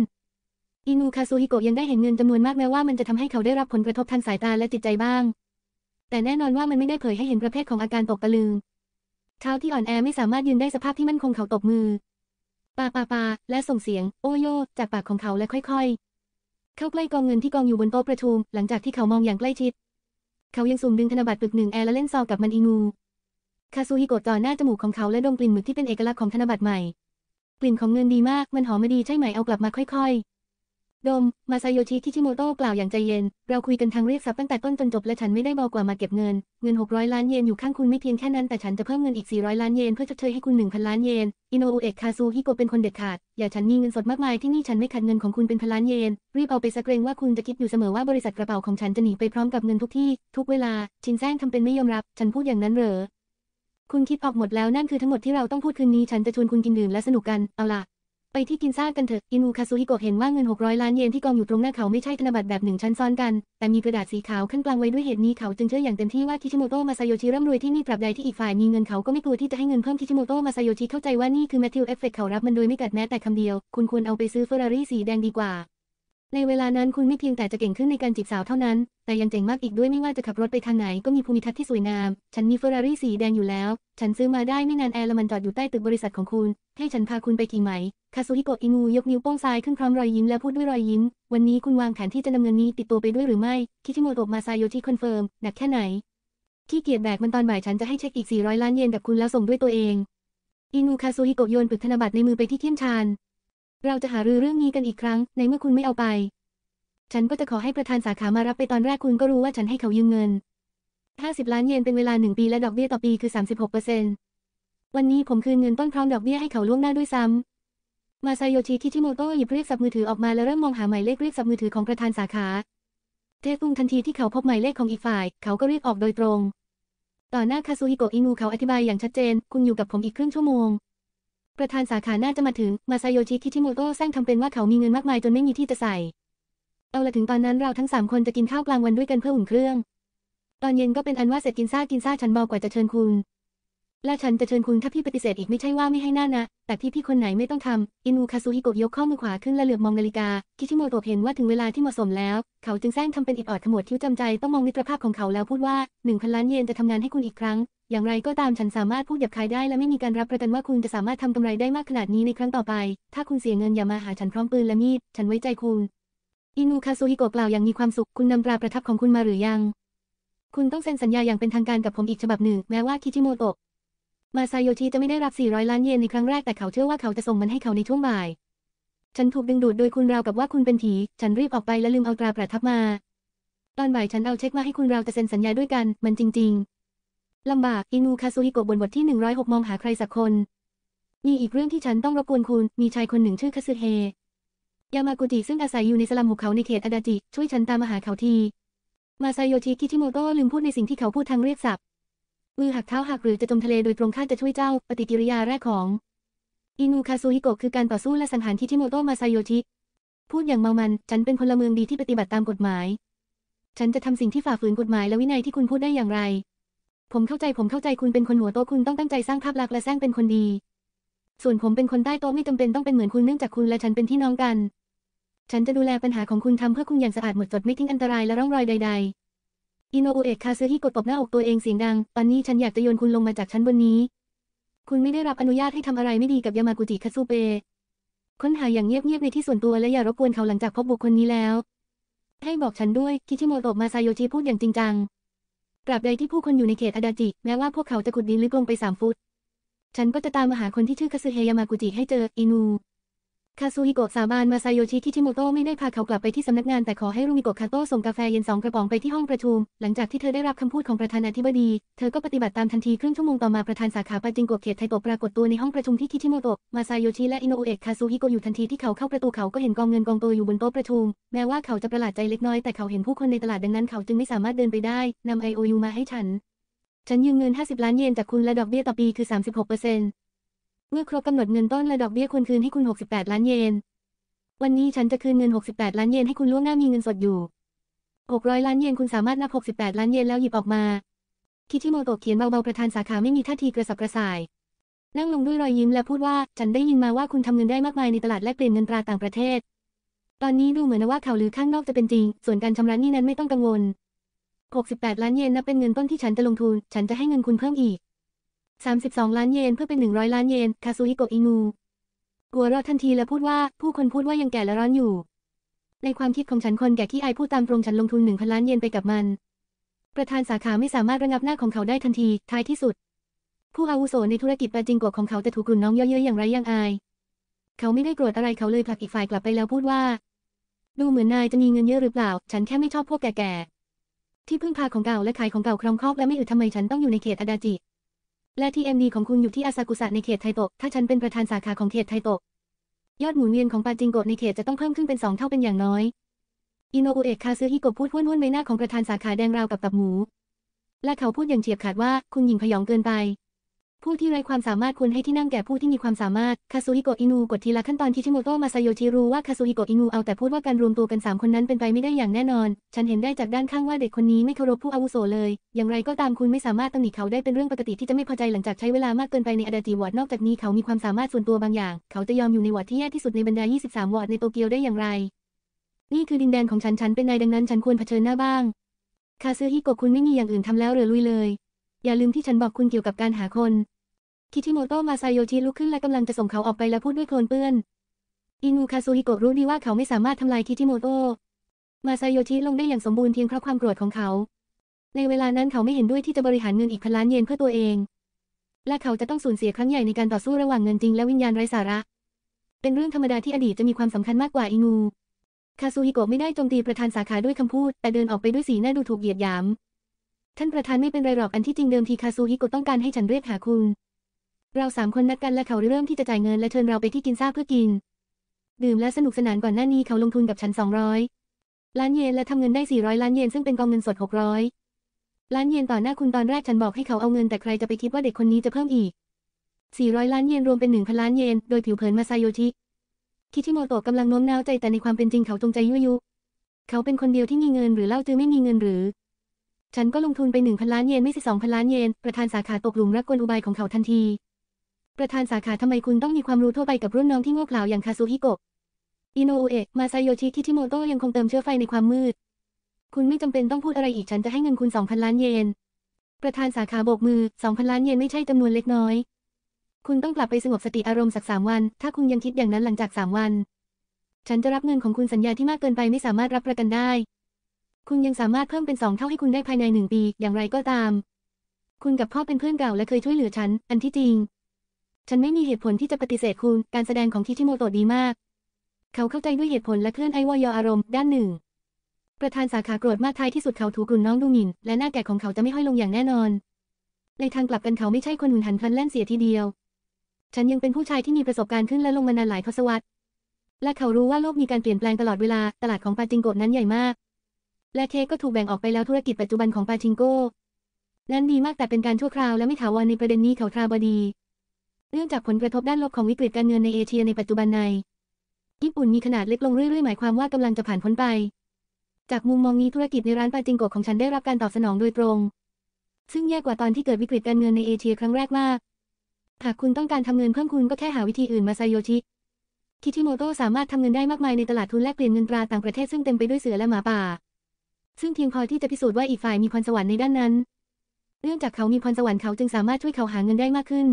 A: อินูคาซูฮิโกะยังได้เห็นเงินจำนวนมากแม้ว่ามันจะทำให้เขาได้รับผลกระทบทางสายตาและจิตใจบ้าง แต่แน่นอนว่ามันไม่ได้เผยให้เห็นประเภทของอาการตกตะลึงเท้าที่อ่อนแอไม่สามารถยืนได้สภาพที่มั่นคงเขาตบมือปาปาปาและส่งเสียง โอโย จากปากของเขาและค่อยๆ เข้าใกล้กองเงินที่กองอยู่บนโต๊ะประชุมหลังจากที่เขามองอย่างใกล้ชิด เขายังสูมดึงธนบัตรปึกหนึ่งแอร์และเล่นซอกับมันอีงูคาซูฮิโกะจ่อหน้าจมูกของเขาและดมกลิ่นหมึกที่เป็นเอกลักษณ์ของธนบัตรใหม่ กลิ่นของเงินดีมากมันหอมมาดีใช่ไหมเอากลับมาค่อยๆดมมาซาโยชิคิชิโมโตะกล่าวอย่างใจเย็น เราคุยกันทางเรียกซับตั้งแต่ต้นจนจบและฉันไม่ได้เบากว่ามาเก็บเงิน เงิน 600 ล้านเยนอยู่ข้างคุณไม่เพียงแค่นั้นแต่ฉันจะเพิ่มเงินอีก 400 ล้านเยน เพื่อชดเชยให้คุณ 1,000 ล้านเยน อินโนอุเอะคาซูฮิโกเป็นคนเด็ดขาด อย่าฉันมีเงินสดมากมายที่นี่ฉันไม่ขัดเงินของคุณเป็นพันล้านเยนรีบเอาไปัะเกรงว่าคุณจะคิดอยู่เสมอว่าบริษัทกระเป๋าของฉันจะหนีไปพร้อมกับเงินทุกที่ ทุกเวลา ชินแซงทำเป็นไม่ยอมรับ ฉันพูดอย่างนั้นเหรอ คุณคิดออกหมดแล้วนั่นคือทั้งหมดที่เราต้องพูดคืนนี้ฉันจะชวนคุณกินดื่มและสนุกกันเอาล่ะไปที่กินซ่ากันเถอะ อินูคาซุฮิโกะเห็นว่าเงิน 600 ล้านเยนที่กองอยู่ตรงหน้าเขาไม่ใช่ธนบัตรแบบหนึ่งชั้นซ้อนกัน แต่มีกระดาษสีขาวขั้นกลางไว้ด้วยเหตุนี้เขาจึงเชื่ออย่างเต็มที่ว่าคิชิโมโตะมาซาโยชิร่ำรวยที่นี่ปรับใดที่อีกฝ่ายมีเงินเขาก็ไม่กลัวที่จะให้เงินเพิ่มคิชิโมโตะมาซาโยชิเข้าใจว่านี่คือแมทธิวเอฟเฟกเขารับมันโดยไม่กัดแม้แต่คำเดียว คุณควรเอาไปซื้อเฟอร์รารี่สีแดงดีกว่า ในเวลานั้นคุณไม่เพียงแต่จะเก่งขึ้นในการจีบสาวเท่านั้น แต่ยังเจ๋งมากอีกด้วยไม่ว่าจะขับรถไปทางไหนก็มีภูมิทัศน์ที่สวยงาม ฉันมีเฟอร์รารี่สีแดงอยู่แล้ว ฉันซื้อมาได้ไม่นานแอร์ละมันจอดอยู่ใต้ตึกบริษัทของคุณให้ฉันพาคุณไปกี่ไหมคาซูฮิโกะอิงูยกนิ้วโป้งซ้ายขึ้นพร้อมรอยยิ้มและพูดด้วยรอยยิ้ม วันนี้คุณวางแผนที่จะนำเงินนี้ติดตัวไปด้วยหรือไม่ คิชิโมโตะมาซาโยชิคอนเฟิร์ม หนักแค่ไหน ที่เกียรติแบกมันตอนบ่ายฉันจะให้เช็คอีก 400 ล้านเยนกับคุณแล้วส่งด้วยตัวเอง อิงูคาซูฮิโกะโยนปึกธนบัตรในมือไปที่เทียนชาน เราจะหารือเรื่องนี้กันอีกครั้ง ในเมื่อคุณไม่เอาไป ฉันก็จะขอให้ประธานสาขามารับไปตอนแรกคุณก็รู้ว่าฉันให้เขายืมเงิน50ล้านเยนเป็นเวลา1ปี และดอกเบี้ยต่อปีคือ36%เวันนี้ผมคืนเงินต้นพร้อมดอกเบี้ยให้เขาล่วงหน้าด้วยซ้ำ มาไซโยชิคิชิโมโตะหยิบเรียกสับมือถือออกมาแล้วเริ่มมองหาหมายเลขเรียกสับมือถือของประธานสาขา เทฟุงทันทีที่เขาพบหมายเลขของอีกฝ่าย เขาก็เรียกออกโดยตรง ต่อหน้าคาซูฮิโกะอิงูเขาอธิบายอย่างชัดเจน คุณอยู่กับผมอีกครึ่งชั่วโมง ประธานสาขาน่าจะมาถึง มาไซโยชิคิชิโมโตะแซงทำเป็นว่าเขามีเงินมากมายจนไม่มีที่จะใส่ เอาละถึงตอนนั้นเราทั้งสามคนจะกินข้าวกลางวันด้วยกันเพื่ออุ่นเครื่อง ตอนเย็นก็เป็นอันว่าเสร็จกินซ่ากินซ่าฉันบากว่าจะเชิญคุณและฉันจะเชิญคุณถ้าพี่ปฏิเสธอีกไม่ใช่ว่าไม่ให้หน้านะ แต่พี่พี่คนไหนไม่ต้องทำอินูคาซูฮิโกะยกข้อมือขวาขึ้นและเหลือบมองนาฬิกา คิชิโมโตะเห็นว่าถึงเวลาที่เหมาะสมแล้ว เขาจึงแซงทำเป็นอิดออดขมวดคิ้วจำใจต้องมองมิตรภาพของเขาแล้วพูดว่าหนึ่งพันล้านเยนจะทำงานให้คุณอีกครั้ง อย่างไรก็ตามฉันสามารถพูดหยาบคายได้และไม่มีการรับประกันว่าคุณจะสามารถทำกำไรได้มากขนาดนี้ในครั้งต่อไป ถ้าคุณเสียเงินอย่ามาหาฉันพร้อมปืนและมีด ฉันไว้ใจคุณอินูคาซูฮิโกะกล่าวอย่างมีความสุขคุณนำตราประทับของคุณมาหรือยังคุณต้องเซ็นสัญญาอย่างเป็นทางการกับผมอีกฉบับหนึ่ง แม้ว่าคิชิโมโตะมาซาโยชิจะไม่ได้รับ 400 ล้านเยนในครั้งแรก แต่เขาเชื่อว่าเขาจะส่งมันให้เขาในช่วงบ่าย ฉันถูกดึงดูดโดยคุณราวกับว่าคุณเป็นผี ฉันรีบออกไปและลืมเอาตราประทับมา ตอนบ่ายฉันเอาเช็คมาให้คุณราวจะเซ็นสัญญาด้วยกัน มันจริง ๆ ลำบาก อินูคาซูฮิโกะบนบทที่ 106 มองหาใครสักคน มีอีกเรื่องที่ฉันต้องรบกวนคุณ มีชายคนหนึ่งชื่อคาซึเฮยามากุจิซึ่งอาศัยอยู่ในสลัมหุบเขาในเขตอาดาจิช่วยฉันตามมาหาเขาทีมาไซโยชิคิชิโมโตะลืมพูดในสิ่งที่เขาพูดทางเรียกศัพท์มือหักเท้าหักหรือจะจมทะเลโดยตรงข้าจะช่วยเจ้าปฏิกิริยาแรกของ อินูคาซูฮิโกะคือการต่อสู้และสังหารที่ทิโมโตะมาซาโยชิ พูดอย่างเมามัน ฉันเป็นพลเมืองดีที่ปฏิบัติตามกฎหมาย ฉันจะทำสิ่งที่ฝ่าฝืนกฎหมายและวินัยที่คุณพูดได้อย่างไร ผมเข้าใจผมเข้าใจคุณเป็นคนหัวโตคุณต้องตั้งใจสร้างภาพลักษณ์และแสร้งเป็นคนดี ส่วนผมเป็นคนใต้โต๊ะไม่จำเป็นต้องเป็นเหมือนคุณเนื่องจากคุณ และฉันเป็นที่น้องกัน ฉันจะดูแลปัญหาของคุณทำเพื่อคุณอย่างสะอาดหมดจดไม่ทิ้งอันตรายและร่องรอยใดๆอินโนอเอะคาซึฮิกดตบหน้าอกตัวเองเสียงดังปันนี้ฉันอยากจะโยนคุณลงมาจากชั้นบนนี้ คุณไม่ได้รับอนุญาตให้ทำอะไรไม่ดีกับยามากุจิคาซูเปะค้นหาอย่างเงียบๆ ในที่ส่วนตัวและอย่ารบกวนเขาหลังจากพบบุคคลนี้แล้ว ให้บอกฉันด้วยคิชิโมโตะมาซาโยชิพูดอย่างจริงจังตราบใดที่ผู้คนอยู่ในเขตอาดาจิแม้ว่าพวกเขาจะขุดดินลึกลงไปสามฟุต ฉันก็จะตามมาหาคนที่ชื่อคาซึเฮยามากุจิให้เจออินูคาซูฮิโกะสาบานมาไซโยชิีิชิโมโตะไม่ได้พาเขากลับไปที่สำนักงานแต่ขอให้รุมิโกะคาโต้ส่งกาแฟเย็นสองกระป๋องไปที่ห้องประชุม หลังจากที่เธอได้รับคำพูดของประธานาธิบดีเธอก็ปฏิบัติตามทันทีครึ่งชั่วโมงต่อมาประธานสาขาปาจิงโกะเขตไทโกะปรากฏตัวในห้องประชุมที่ทิชิโมโตะมาไซโยชิและอินโนเอะคาซูฮิโกะอยู่ทันทีที่เขาเข้าประตูเขาก็เห็นกองเงินกองโตอยู่บนโต๊ะประชุม แม้ว่าเขาจะประหลาดใจเล็กน้อยแต่เขาเห็นผู้คนในตลาดดังนั้นเขาจึงไม่สามารถเดินไปได้นำไอโอยูมาให้ฉันฉันยืมเงิน50ล้านเยนจากคุณและดอกเบี้ยต่อปีคือ36%เมื่อครบกำหนดเงินต้นและดอกเบี้ยควรคืนให้คุณ68ล้านเยน วันนี้ฉันจะคืนเงิน 68 ล้านเยนให้คุณล่วงหน้ามีเงินสดอยู่600 ล้านเยนคุณสามารถนับ 68 ล้านเยนแล้วหยิบออกมาคิีิโมโตะเขียนเบาๆประธานสาขาไม่มีท่าทีกระสับกระส่าย นั่งลงด้วยรอยยิ้มและพูดว่าฉันได้ยินมาว่าคุณทำเงินได้มากมายในตลาดแลกเปลี่ยนเงินตราต่างประเทศ ตอนนี้ดูเหมือนว่าข่าวลือข้างนอกจะเป็นจริง ส่วนการชำระหนี้นั้นไม่ต้องกังวล68 ล้านเยนนับเป็นเงินต้นที่ฉันจะลงทุน ฉันจะให้เงินคุณเพิ่มอีก32ล้านเยนเพื่อเป็น 100ล้านเยน คาซูฮิโกะอิงูกัวรอดทันทีและพูดว่า ผู้คนพูดว่ายังแก่และร้อนอยู่ ในความคิดของฉันคนแก่ที่อายพูดตามตรงฉันลงทุน 1,000ล้านเยนไปกับมัน ประธานสาขาไม่สามารถระงับหน้าของเขาได้ทันที ท้ายที่สุด ผู้อาวุโสในธุรกิจปาจิงกวของเขาจะถูกกลุ่มน้องเยอะๆ อย่างไรยังอายเขาไม่ได้โกรธอะไรเขาเลยผลักอีกฝ่ายกลับไปแล้วพูดว่า ดูเหมือนนายจะมีเงินเยอะหรือเปล่า ฉันแค่ไม่ชอบพวกแก่ๆ ที่พึ่งพาของเก่าและขายของเก่าครองครอบและไม่อึดทำไมฉันต้องอยู่ในเขตอาดาจิและที่เอ็มดีของคุณอยู่ที่อาซากุสะในเขตไทโตะถ้าฉันเป็นประธานสาขาของเขตไทโตะยอดหมุนเวียนของปาจิงโกะในเขตจะต้องเพิ่มขึ้นเป็นสองเท่าเป็นอย่างน้อย อินโนอุเอะคาซึฮิโกะพูดห้วนห้วนใบหน้าของประธานสาขาแดงราวกับตับหมู และเขาพูดอย่างเฉียบขาดว่า คุณหญิงพยองเกินไปผู้ที่ไร้ความสามารถควรให้ที่นั่งแก่ผู้ที่มีความสามารถ คาซูฮิโกะอินูกดทีละขั้นตอนที่ชิโมโตะมาซาโยชิรู้ว่าคาซูฮิโกะอินูเอาแต่พูดว่าการรวมตัวกันสามคน นั้นเป็นไปไม่ได้อย่างแน่นอน ฉันเห็นได้จากด้านข้างว่าเด็กคนนี้ไม่เคารพผู้อาวุโสเลย อย่างไรก็ตามคุณไม่สามารถตำหนิเขาได้เป็นเรื่องปกติที่จะไม่พอใจหลังจากใช้เวลามากเกินไปในอดาจิวอดนอกจากนี้เขามีความสามารถส่วนตัวบางอย่าง เขาจะยอมอยู่ในวอดที่แย่ที่สุดในบรรดา 23 วอดในโตเกียวได้อย่างไร นี่คือดินแดนของฉัน ฉันเป็นนายดังนั้นฉันควรเผชิญหน้าบ้างคาซูฮิโกะคุณไม่มีอย่างอื่นทำแล้วหรือลุยเลยอย่าลืมที่ฉันบอกคุณเกี่ยวกับการหาคน คิทิโมโตะมาไซโยชิลุกขึ้นและกำลังจะส่งเขาออกไปและพูดด้วยโคลนเปื้อน อินูคาซูฮิโกะรู้ดีว่าเขาไม่สามารถทำลายคิทิโมโตะ มาไซโยชิลงได้อย่างสมบูรณ์เพียงเพราะความโกรธของเขา ในเวลานั้นเขาไม่เห็นด้วยที่จะบริหารเงินอีกพันล้านเยนเพื่อตัวเอง และเขาจะต้องสูญเสียครั้งใหญ่ในการต่อสู้ระหว่างเงินจริงและวิญญาณไร้สาระ เป็นเรื่องธรรมดาที่อดีตจะมีความสำคัญมากกว่าอินูคาซูฮิโกะไม่ได้โจมตีประธานสาขาด้วยคำพูดแต่เดินออกไปด้วยสีหน้าดูถูกเหยียดหยามท่านประธานไม่เป็นไรหรอกอันที่จริงเดิมทีคาซูฮิโกะต้องการให้ฉันเรียกหาคุณ เราสามคนนัดกันและเขาเริ่มที่จะจ่ายเงินและเชิญเราไปที่กินซ่าเพื่อกิน ดื่มและสนุกสนานก่อนหน้านี้เขาลงทุนกับฉัน200ล้านเยนและทำเงินได้ 400 ล้านเยนซึ่งเป็นกองเงินสด600ล้านเยนต่อหน้าคุณตอนแรกฉันบอกให้เขาเอาเงินแต่ใครจะไปคิดว่าเด็กคนนี้จะเพิ่มอีก400ล้านเยนรวมเป็น1,000ล้านเยน โดยผิวเผินมาไซโยชิคิชิโมโตะกำลังโน้มน้าวใจ แต่ในความเป็นจริงเขาจงใจยั่วยุเขาเป็นคนเดียวที่มีเงิน หรือเล่าจือไม่มีเงินหรือฉันก็ลงทุนไปหนึ่งพันล้านเยนไม่ช่สองพันล้านเยนประธานสาขาตกหลุมรักกลอุบายของเขาทันที ประธานสาขาทำไมคุณต้องมีความรู้ทั่วไปกับรุ่นน้องที่โง่เขลาอย่างคาซูฮิโกะอิโนอเอะมาไซโยชิคิชิโมโตะยังคงเติมเชื้อไฟในความมืด คุณไม่จำเป็นต้องพูดอะไรอีก ฉันจะให้เงินคุณสองพันล้านเยน ประธานสาขาโบกมือสองพันล้านเยนไม่ใช่จำนวนเล็กน้อย คุณต้องกลับไปสงบสติอารมณ์สักสามวัน ถ้าคุณยังคิดอย่างนั้นหลังจากสามวัน ฉันจะรับเงินของคุณสัญญาที่มากเกินไปไม่สามารถรับประกันได้คุณยังสามารถเพิ่มเป็นสองเท่าให้คุณได้ภายในหนึ่งปี อย่างไรก็ตาม คุณกับพ่อเป็นเพื่อนเก่าและเคยช่วยเหลือฉัน อันที่จริง ฉันไม่มีเหตุผลที่จะปฏิเสธคุณ การแสดงของทิชิโมโตะดีมาก เขาเข้าใจด้วยเหตุผลและเคลื่อนไอวอยอารมณ์ด้านหนึ่ง ประธานสาขาโกรธมากท้ายที่สุดเขาถูกลุ่นน้องดูหมิ่นและหน้าแก่ของเขาจะไม่ห้อยลงอย่างแน่นอน ในทางกลับกันเขาไม่ใช่คนหุนหันพลันแล่นเสียทีเดียว ฉันยังเป็นผู้ชายที่มีประสบการณ์ขึ้นและลงมานานหลายทศวรรษ และเขารู้ว่าโลกมีการเปลี่ยนแปลงตลอดเวลาตลาดของปาจิงโกะนั้นใหญ่มากและเคก็ถูกแบ่งออกไปแล้วธุรกิจปัจจุบันของปาชิงโก้นั้นดีมากแต่เป็นการชั่วคราวและไม่ถาวรในประเด็นนี้เขาทราบดี เนื่องจากผลกระทบด้านลบของวิกฤตการเงินในเอเชียในปัจจุบันในญี่ปุ่นมีขนาดเล็กลงเรื่อยๆ หมายความว่ากำลังจะผ่านพ้นไป จากมุมมองนี้ธุรกิจในร้านปาจิงโกะของฉันได้รับการตอบสนองโดยตรงซึ่งแย่กว่าตอนที่เกิดวิกฤตการเงินในเอเชีย ครั้งแรกมากหากคุณต้องการทำเงินเพิ่มคุณก็แค่หาวิธีอื่นมาไซโยชิคิชิโมโตะสามารถทำเงินได้มากมายในตลาดทุนแลกเปลี่ยนเงินตราต่างประเทศซึ่งเต็มไปด้วยเสือและหมาป่าซึ่งเพียงพอที่จะพิสูจน์ว่าอีกฝ่ายมีพรสวรรค์ในด้านนั้น เนื่องจากเขามีพรสวรรค์เขาจึงสามารถช่วยเขาหาเงินได้มากขึ้น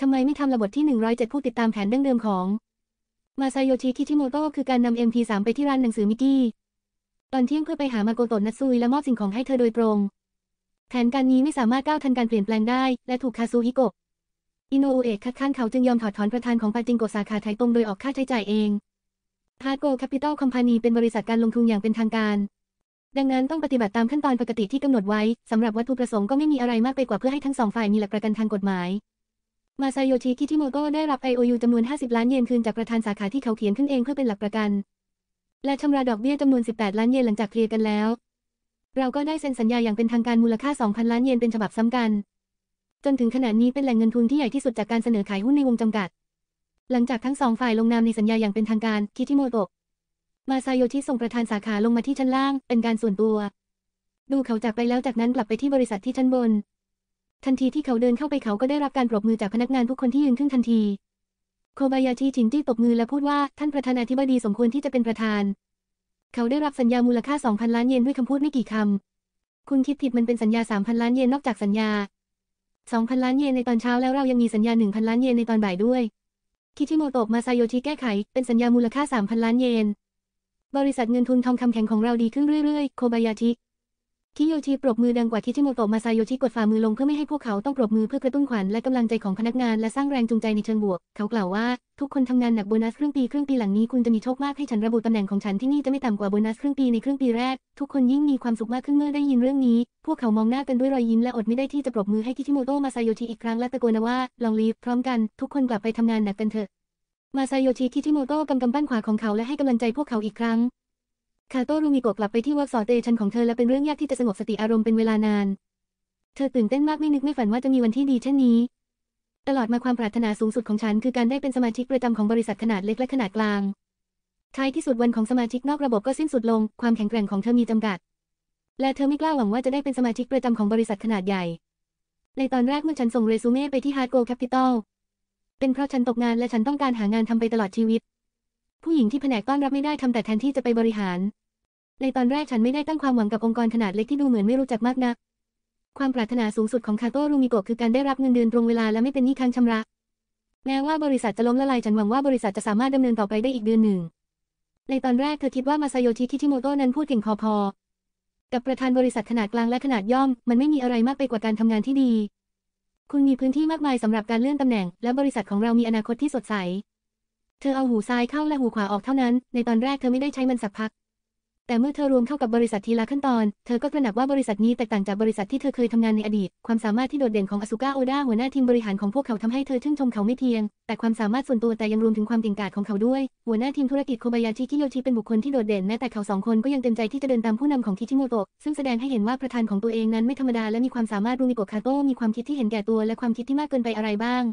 A: ทำไมไม่ทำระบบที่ 107 ผู้ติดตามแผนดั้งเดิมของมาไซโยชิคิชิโมโตะคือการนำ MP3 ไปที่ร้านหนังสือมิกกี้ ตอนเที่ยงเพื่อไปหามาโกโตะนัตซุยและมอบสิ่งของให้เธอโดยตรง แผนการนี้ไม่สามารถก้าวทันการเปลี่ยนแปลงได้ และถูกคาซูฮิโกะ อินโนอุเอะคัดค้านเขาจึงยอมถอดถอนประธานของปาจิงโกสาขาไทยตรงโดยออกค่าใช้จ่ายเองฮาร์โกแคปิตอลคอมพานีเป็นบริษัทการลงทุนอย่างเป็นทางการดังนั้นต้องปฏิบัติตามขั้นตอนปกติที่กำหนดไว้ สำหรับวัตถุประสงค์ก็ไม่มีอะไรมากไปกว่าเพื่อให้ทั้งสองฝ่ายมีหลักประกันทางกฎหมายมาซาโยชิคิทิโมโกได้รับ IOU จำนวน 50 ล้านเยนคืนจากประธานสาขาที่เขาเขียนขึ้นเองเพื่อเป็นหลักประกัน และชำระดอกเบี้ยจำนวน 18 ล้านเยนหลังจากเคลียร์กันแล้ว เราก็ได้เซ็นสัญญาอย่างเป็นทางการมูลค่า2,000ล้านเยนเป็นฉบับซ้ำกันจนถึงขณะนี้เป็นแหล่งเงินทุนที่ใหญ่ที่สุดจากการเสนอขายหุ้นในวงจำกัด หลังจากทั้งสองฝ่ายลงนามในสัญญาอย่างเป็นทางการคิทิโมโตะมาซาโยชิส่งประธานสาขาลงมาที่ชั้นล่าง เป็นการส่วนตัว ดูเขาจากไปแล้วจากนั้นกลับไปที่บริษัทที่ชั้นบน ทันทีที่เขาเดินเข้าไปเขาก็ได้รับการปรบมือจากพนักงานทุกคนที่ยืนขึ้นทันที โคบายาชิชินจี้ตบมือและพูดว่าท่านประธานาธิบดีสมควรที่จะเป็นประธาน เขาได้รับสัญญามูลค่า 2,000 ล้านเยนด้วยคำพูดไม่กี่คำคุณคิดผิดมันเป็นสัญญา3,000ล้านเยนนอกจากสัญญา2,000ล้านเยนในตอนเช้า แล้วเรายังมีสัญญา1,000ล้านเยนในตอนบ่ายด้วยคิชิโมโตะมาซาโยชิแก้ไขเป็นสัญญามูลค่า3,000ล้านเยนบริษัทเงินทุนทองคำแข็งของเราดีขึ้นเรื่อย ๆ โคบายาชิคิโยชิปรบมือดังกว่าที่ชิโมโตะมาไซโยชิกดฝ่ามือลงเพื่อไม่ให้พวกเขาต้องปรบมือเพื่อกระตุ้นขวัญและกำลังใจของพนักงานและสร้างแรงจูงใจในเชิงบวก เขากล่าวว่าทุกคนทำงานหนักโบนัสครึ่งปีครึ่งปีหลังนี้คุณจะมีโชคมากให้ฉันระบุตำแหน่งของฉันที่นี่จะไม่ต่ำกว่าโบนัสครึ่งปีในครึ่งปีแรก ทุกคนยิ่งมีความสุขมากขึ้นเมื่อได้ยินเรื่องนี้ พวกเขามองหน้ากันด้วยรอยยิ้มและอดไม่ได้ที่จะปรบมือให้คิชิโมโตะมาซโยชิอีกครั้งและตะโกนว่าลองรีฟพร้อมกัน ทุกคนกลับไปทำงานหนักกันเถอะมาซาโยชิคิชิโมโตะกำกำปั้นขวาของเขาและให้กำลังใจพวกเขาอีกครั้งคาโตรุมิโกะกลับไปที่เวิร์กสอเตชันของเธอและเป็นเรื่องยากที่จะสงบสติอารมณ์เป็นเวลานาน เธอตื่นเต้นมากไม่นึกไม่ฝันว่าจะมีวันที่ดีเช่นนี้ ตลอดมาความปรารถนาสูงสุดของฉันคือการได้เป็นสมาชิกประจำของบริษัทขนาดเล็กและขนาดกลางท้ายที่สุดวันของสมาชิกนอกระบบก็สิ้นสุดลง ความแข็งแกร่งของเธอมีจำกัด และเธอไม่กล้าหวังว่าจะได้เป็นสมาชิกประจำของบริษัทขนาดใหญ่ ในตอนแรกเมื่อฉันส่งเรซูเม่ไปที่ฮาร์ดโกลแคปิตอลเป็นเพราะฉันตกงานและฉันต้องการหางานทำไปตลอดชีวิต ผู้หญิงที่แผนกต้อนรับไม่ได้ทำแต่แทนที่จะไปบริหาร ในตอนแรกฉันไม่ได้ตั้งความหวังกับองค์กรขนาดเล็กที่ดูเหมือนไม่รู้จักมากนัก ความปรารถนาสูงสุดของคาโต้รูมิโกะคือการได้รับเงินเดือนตรงเวลาและไม่เป็นหนี้ค้างชำระ แม้ว่าบริษัทจะล้มละลายฉันหวังว่าบริษัทจะสามารถดำเนินต่อไปได้อีกเดือนหนึ่ง ในตอนแรกเธอคิดว่ามาซาโยชิคิชิโมโตะนั้นพูดเก่งพอๆกับประธานบริษัทขนาดกลางและขนาดย่อม มันไม่มีอะไรมากไปกว่าการทำงานที่ดีคุณมีพื้นที่มากมายสำหรับการเลื่อนตำแหน่งและบริษัทของเรามีอนาคตที่สดใส เธอเอาหูซ้ายเข้าและหูขวาออกเท่านั้น ในตอนแรกเธอไม่ได้ใช้มันสักพักแต่เมื่อเธอรวมเข้ากับบริษัททีละขั้นตอน เธอก็ตระหนักว่าบริษัทนี้แตกต่างจากบริษัทที่เธอเคยทำงานในอดีต ความสามารถที่โดดเด่นของอสุก้าโอดาหัวหน้าทีมบริหารของพวกเขาทำให้เธอชื่นชมเขาไม่เพียง แต่ความสามารถส่วนตัวแต่ยังรวมถึงความเก่งกาจของเขาด้วย หัวหน้าทีมธุรกิจโคบายาชิคิโยชิเป็นบุคคลที่โดดเด่นแม้แต่เขาสองคนก็ยังเต็มใจที่จะเดินตามผู้นำของทิชิโมโตะซึ่งแสดงให้เห็นว่าประธานของตัวเองนั้นไม่ธรรมดา และมีความสามารถรูมิโกคาโต้มีความคิดที่เห็นแก่ตัวและความคิดที่มากเกินไปอะไรบ้าง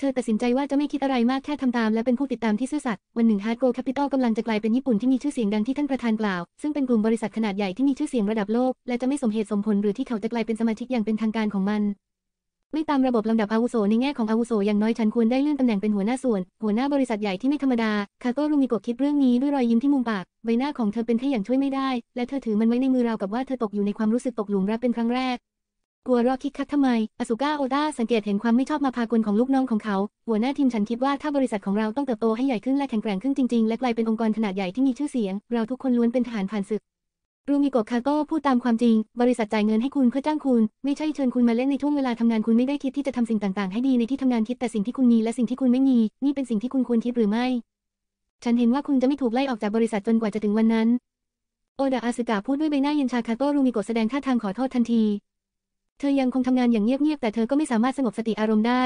A: เธอตัดสินใจว่าจะไม่คิดอะไรมากแค่ทำตามและเป็นผู้ติดตามที่ซื่อสัตย์วันหนึ่งฮาร์ดโกลแคปิตอลกำลังจะกลายเป็นญี่ปุ่นที่มีชื่อเสียงดังที่ท่านประธานกล่าว ซึ่งเป็นกลุ่มบริษัทขนาดใหญ่ที่มีชื่อเสียงระดับโลก และจะไม่สมเหตุสมผลหรือที่เขาจะกลายเป็นสมาชิกอย่างเป็นทางการของมัน ไม่ตามระบบลำดับอาวุโสในแง่ของอาวุโสอย่างน้อยฉันควรได้เลื่อนตำแหน่งเป็นหัวหน้าส่วน หัวหน้าบริษัทใหญ่ที่ไม่ธรรมดาคาโตรูมิโกะคิดเรื่องนี้ด้วยรอยยิ้มที่มุมปากใบหน้าของเธอเป็นแค่อย่างช่วยไม่ได้ และเธอถือมันไว้ในมือราวกับว่าเธอตกอยู่ในความรู้สึกตกหลุมรักเป็นครั้งแรกกลัวรอคิดคักทำไม อสุก้าโอดาสังเกตเห็นความไม่ชอบมาพากลของลูกน้องของเขา หัวหน้าทีมฉันคิดว่าถ้าบริษัทของเราต้องเติบโตให้ใหญ่ขึ้นและแข็งแกร่งขึ้นจริงๆ และกลายเป็นองค์กรขนาดใหญ่ที่มีชื่อเสียง เราทุกคนล้วนเป็นทหารผ่านศึก รูมิโกะ คาโต้พูดตามความจริง บริษัทจ่ายเงินให้คุณเพื่อจ้างคุณ ไม่ใช่เชิญคุณมาเล่นในช่วงเวลาทำงานคุณไม่ได้คิดที่จะทำสิ่งต่างๆ ให้ดีในที่ทำงานคิดแต่สิ่งที่คุณมีและสิ่งที่คุณไม่มี นี่เป็นสิ่งที่คุณควรคิดหรือไม่ ฉันเห็นว่าคุณจะไม่ถูกไล่ออกจากบริษัทจนกว่าจะถึงวันนั้น โอดาอาสึกะพูดด้วยใบหน้าเย็นชาคาโต้รูมิโกะแสดงท่าทางขอโทษทันทีเธอยังคงทำงานอย่างเงียบ ๆ แต่เธอก็ไม่สามารถสงบสติอารมณ์ได้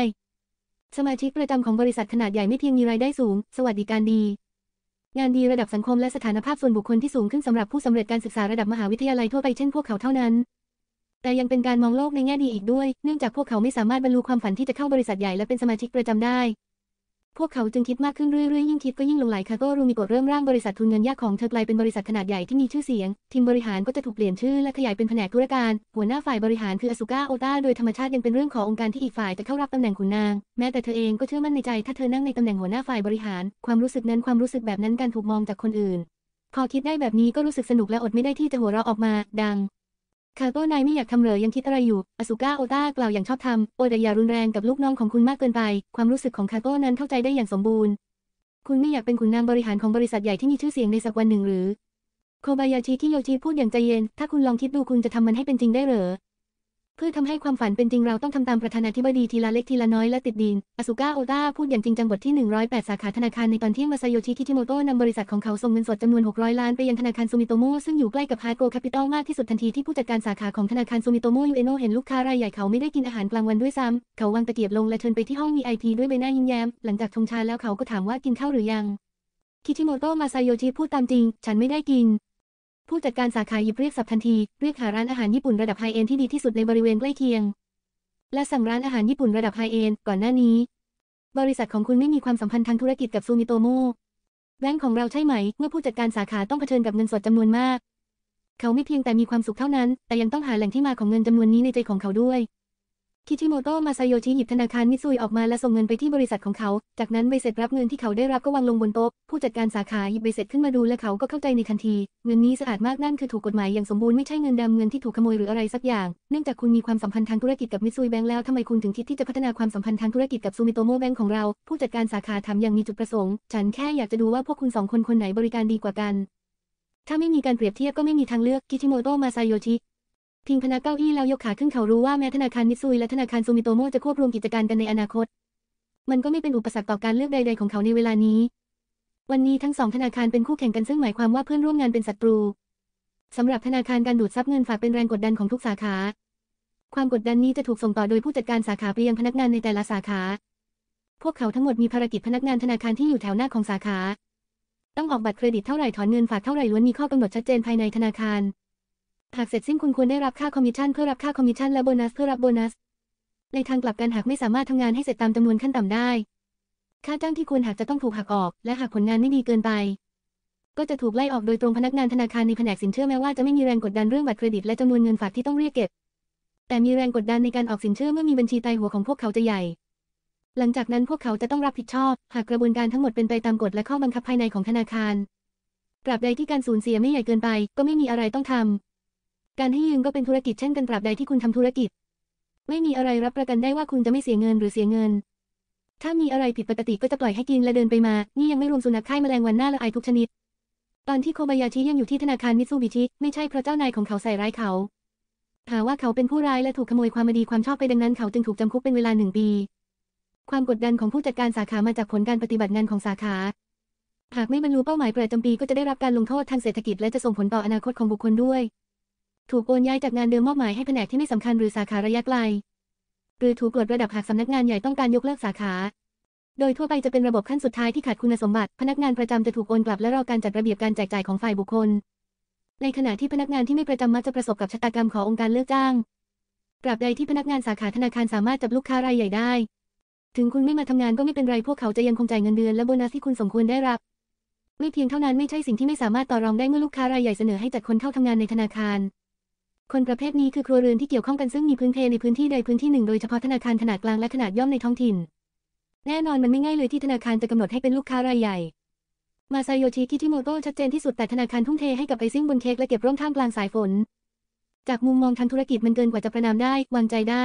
A: สมาชิกประจำของบริษัทขนาดใหญ่ไม่เพียงมีรายได้สูง สวัสดิการดี งานดีระดับสังคมและสถานภาพส่วนบุคคลที่สูงขึ้นสำหรับผู้สำเร็จการศึกษาระดับมหาวิทยาลัยทั่วไปเช่นพวกเขาเท่านั้น แต่ยังเป็นการมองโลกในแง่ดีอีกด้วย เนื่องจากพวกเขาไม่สามารถบรรลุความฝันที่จะเข้าบริษัทใหญ่และเป็นสมาชิกประจำได้พวกเขาจึงคิดมากขึ้นเรื่อยๆ ยิ่งคิดก็ยิ่งลงไหลคาโกรูมิโกเริ่มร่างบริษัททุนเงินยากของเธอกลายเป็นบริษัทขนาดใหญ่ที่มีชื่อเสียงทีมบริหารก็จะถูกเปลี่ยนชื่อและขยายเป็นแผนกธุรการ หัวหน้าฝ่ายบริหารคืออสุก้าโอตาโดยธรรมชาติยังเป็นเรื่องขององค์การที่อีกฝ่ายจะเข้ารับตำแหน่งขุนนางแม้แต่เธอเองก็เชื่อมั่นในใจถ้าเธอนั่งในตำแหน่งหัวหน้าฝ่ายบริหาร ความรู้สึกนั้นความรู้สึกแบบนั้นการถูกมองจากคนอื่นพอคิดได้แบบนี้ก็รู้สึกสนุกและอดไม่ได้ที่จะหัวเราะออกมา ดังคาโตนายไม่อยากทำเลยยังคิดอะไรอยู่อสุก้าโอตากล่าวอย่างชอบธรรม โอแต่อย่ารุนแรงกับลูกน้องของคุณมากเกินไป ความรู้สึกของคาโตนั้นเข้าใจได้อย่างสมบูรณ์ คุณไม่อยากเป็นขุนนางบริหารของบริษัทใหญ่ที่มีชื่อเสียงในสักวันหนึ่งหรือ โคบายาชิที่โยชิพูดอย่างใจเย็น ถ้าคุณลองคิดดูคุณจะทำมันให้เป็นจริงได้เหรอพื่อทำให้ความฝันเป็นจริงเราต้องทำตามประธานาธิบดีทีละเล็กทีละน้อยและติดดินอสุก้าโอตาพูดอย่างจริงจังบทที่ 108 สาขาธนาคารในตอนเที่ยงมาไซโยชิ คิชิโมโตะนำบริษัทของเขาส่งเงินสดจำนวน 600 ล้านไปยังธนาคารซูมิโตโมะซึ่งอยู่ใกล้กับฮาร์โกลแคปิตอลมากที่สุดทันทีที่ผู้จัดการสาขาของธนาคารซูมิโตโมะยูเอโนเห็นลูกค้ารายใหญ่เขาไม่ได้กินอาหารกลางวันด้วยซ้ำเขาวางตะเกียบลงและเชิญไปที่ห้องีไอพีด้วยใบหน้ายิ้มแย้มหลังจากชงชาแล้วเขาก็ถามว่ากินข้าวหรือยัง คิชิโมโตะมาซโยชิพูดตามจริงฉันไม่ได้กินผู้จัดการสาขาหยิบเรียกสับทันทีเรียกหาร้านอาหารญี่ปุ่นระดับไฮเอนที่ดีที่สุดในบริเวณใกล้เคียงและสั่งร้านอาหารญี่ปุ่นระดับไฮเอนก่อนหน้านี้ บริษัทของคุณไม่มีความสัมพันธ์ทางธุรกิจกับซูมิโตโมแบงค์ของเราใช่ไหม เมื่อผู้จัดการสาขาต้องเผชิญกับเงินสดจำนวนมาก เขาไม่เพียงแต่มีความสุขเท่านั้น แต่ยังต้องหาแหล่งที่มาของเงินจำนวนนี้ในใจของเขาด้วยคิชิโมโตะมาไซโยชิหยิบธนาคารมิซุยออกมาและส่งเงินไปที่บริษัทของเขา จากนั้นใบเสร็จรับเงินที่เขาได้รับก็วางลงบนโต๊ะ ผู้จัดการสาขาหยิบใบเสร็จขึ้นมาดูและเขาก็เข้าใจในทันที เงินนี้สะอาดมากนั่นคือถูกกฎหมายอย่างสมบูรณ์ไม่ใช่เงินดำเงินที่ถูกขโมยหรืออะไรสักอย่างเนื่องจากคุณมีความสัมพันธ์ทางธุรกิจกับมิซุยแบงค์แล้วทำไมคุณถึงคิดที่จะพัฒนาความสัมพันธ์ทางธุรกิจกับซูมิโตโมแบงค์ของเรา ผู้จัดการสาขาถามอย่างมีจุดประสงค์ ฉันแค่อยากจะดูว่าพวกคุณสองคนคนไหนบริการดีกว่ากัน ถ้าไม่มีการเปรียบเทียบก็ไม่มีทางเลือกคิชิโมโตะมาซโยชิพิงพนักเก้าอี้แล้วยกขาขึ้นเขารู้ว่าแม้ธนาคารนิซุยและธนาคารซูมิโตโมจะควบรวมกิจการกันในอนาคต มันก็ไม่เป็นอุปสรรคต่อการเลือกใดๆของเขาในเวลานี้ วันนี้ทั้งสองธนาคารเป็นคู่แข่งกันซึ่งหมายความว่าเพื่อนร่วมงานเป็นศัตรูสำหรับธนาคารการดูดซับเงินฝากเป็นแรงกดดันของทุกสาขา ความกดดันนี้จะถูกส่งต่อโดยผู้จัดการสาขาไปยังพนักงานในแต่ละสาขา พวกเขาทั้งหมดมีภารกิจพนักงานธนาคารที่อยู่แถวหน้าของสาขา ต้องออกบัตรเครดิตเท่าไหร่ถอนเงินฝากเท่าไหร่ล้วนมีข้อกำหนดชัดเจนภายในธนาคารหากเสร็จสิ้นคุณ ควรได้รับค่าคอมมิชชั่นเพื่อรับค่าคอมมิชชั่นและโบนัสเพื่อรับโบนัส ในทางกลับกันหากไม่สามารถทำงานให้เสร็จตามจำนวนขั้นต่ำได้ ค่าจ้างที่ควรหักจะต้องถูกหักออก และหากผลงานไม่ดีเกินไป ก็จะถูกไล่ออกโดยตรงพนักงานธนาคารในแผนกสินเชื่อแม้ว่าจะไม่มีแรงกดดันเรื่องบัตรเครดิตและจำนวนเงินฝากที่ต้องเรียกเก็บแต่มีแรงกดดันในการออกสินเชื่อเมื่อมีบัญชีไตหัวของพวกเขาจะใหญ่ หลังจากนั้นพวกเขาจะต้องรับผิดชอบ หากกระบวนการทั้งหมดเป็นไปตามกฎและข้อบังคับภายในของธนาคารตราบใดที่การสูญเสียไม่ใหญ่เกินไป ก็ไม่มีอะไรต้องทาการให้ยืมก็เป็นธุรกิจเช่นกันตราบใดที่คุณทำธุรกิจ ไม่มีอะไรรับประกันได้ว่าคุณจะไม่เสียเงินหรือเสียเงิน ถ้ามีอะไรผิดปกติก็จะปล่อยให้กินและเดินไปมา นี่ยังไม่รวมสุนัขค่ายแมลงวันหน้าละอายทุกชนิด ตอนที่โคบายาชิยังอยู่ที่ธนาคารมิซูบิชิไม่ใช่พระเจ้านายของเขาใส่ร้ายเขาหาว่าเขาเป็นผู้ร้ายและถูกขโมยความดีความชอบไปดังนั้นเขาจึงถูกจำคุกเป็นเวลาหนึ่งปีความกดดันของผู้จัดการสาขามาจากผลการปฏิบัติงานของสาขา หากไม่บรรลุเป้าหมายประจำปีก็จะได้รับการลงโทษทางเศรษฐกิจ และจะส่งผลต่ออนาคตของบุคคลด้วยถูกโอนย้ายจากงานเดิมมอบหมายให้แผนกที่ไม่สำคัญหรือสาขาระยะไกล หรือถูกกดระดับหากสำนักงานใหญ่ต้องการยกเลิกสาขา โดยทั่วไปจะเป็นระบบขั้นสุดท้ายที่ขาดคุณสมบัติ พนักงานประจำจะถูกโอนกลับและรอการจัดระเบียบการแจกจ่ายของฝ่ายบุคคล ในขณะที่พนักงานที่ไม่ประจำมักจะประสบกับชะตากรรมขององค์การเลิกจ้างกรับใดที่พนักงานสาขาธนาคารสามารถจับลูกค้ารายใหญ่ได้ ถึงคุณไม่มาทำงานก็ไม่เป็นไรพวกเขาจะยังคงจ่ายเงินเดือนและโบนัสที่คุณสมควรได้รับ ไม่เพียงเท่านั้นไม่ใช่สิ่งที่ไม่สามารถต่อรองได้เมื่อลูกค้ารายใหญ่เสนอให้จัดคนเข้าทำงานในธนาคารคนประเภทนี้คือครัวเรือนที่เกี่ยวข้องกันซึ่งมีพื้นเพในพื้นที่ใดพื้นที่หนึ่งโดยเฉพาะธนาคารขนาดกลางและขนาดย่อมในท้องถิ่น แน่นอนมันไม่ง่ายเลยที่ธนาคารจะกำหนดให้เป็นลูกค้ารายใหญ่มาซาโยชิคิทิโมโตะชัดเจนที่สุดแต่ธนาคารทุ่มเทให้กับไอซิ่งบนเค้กและเก็บร่มท่ามกลางสายฝน จากมุมมองทางธุรกิจมันเกินกว่าจะประนามได้วางใจได้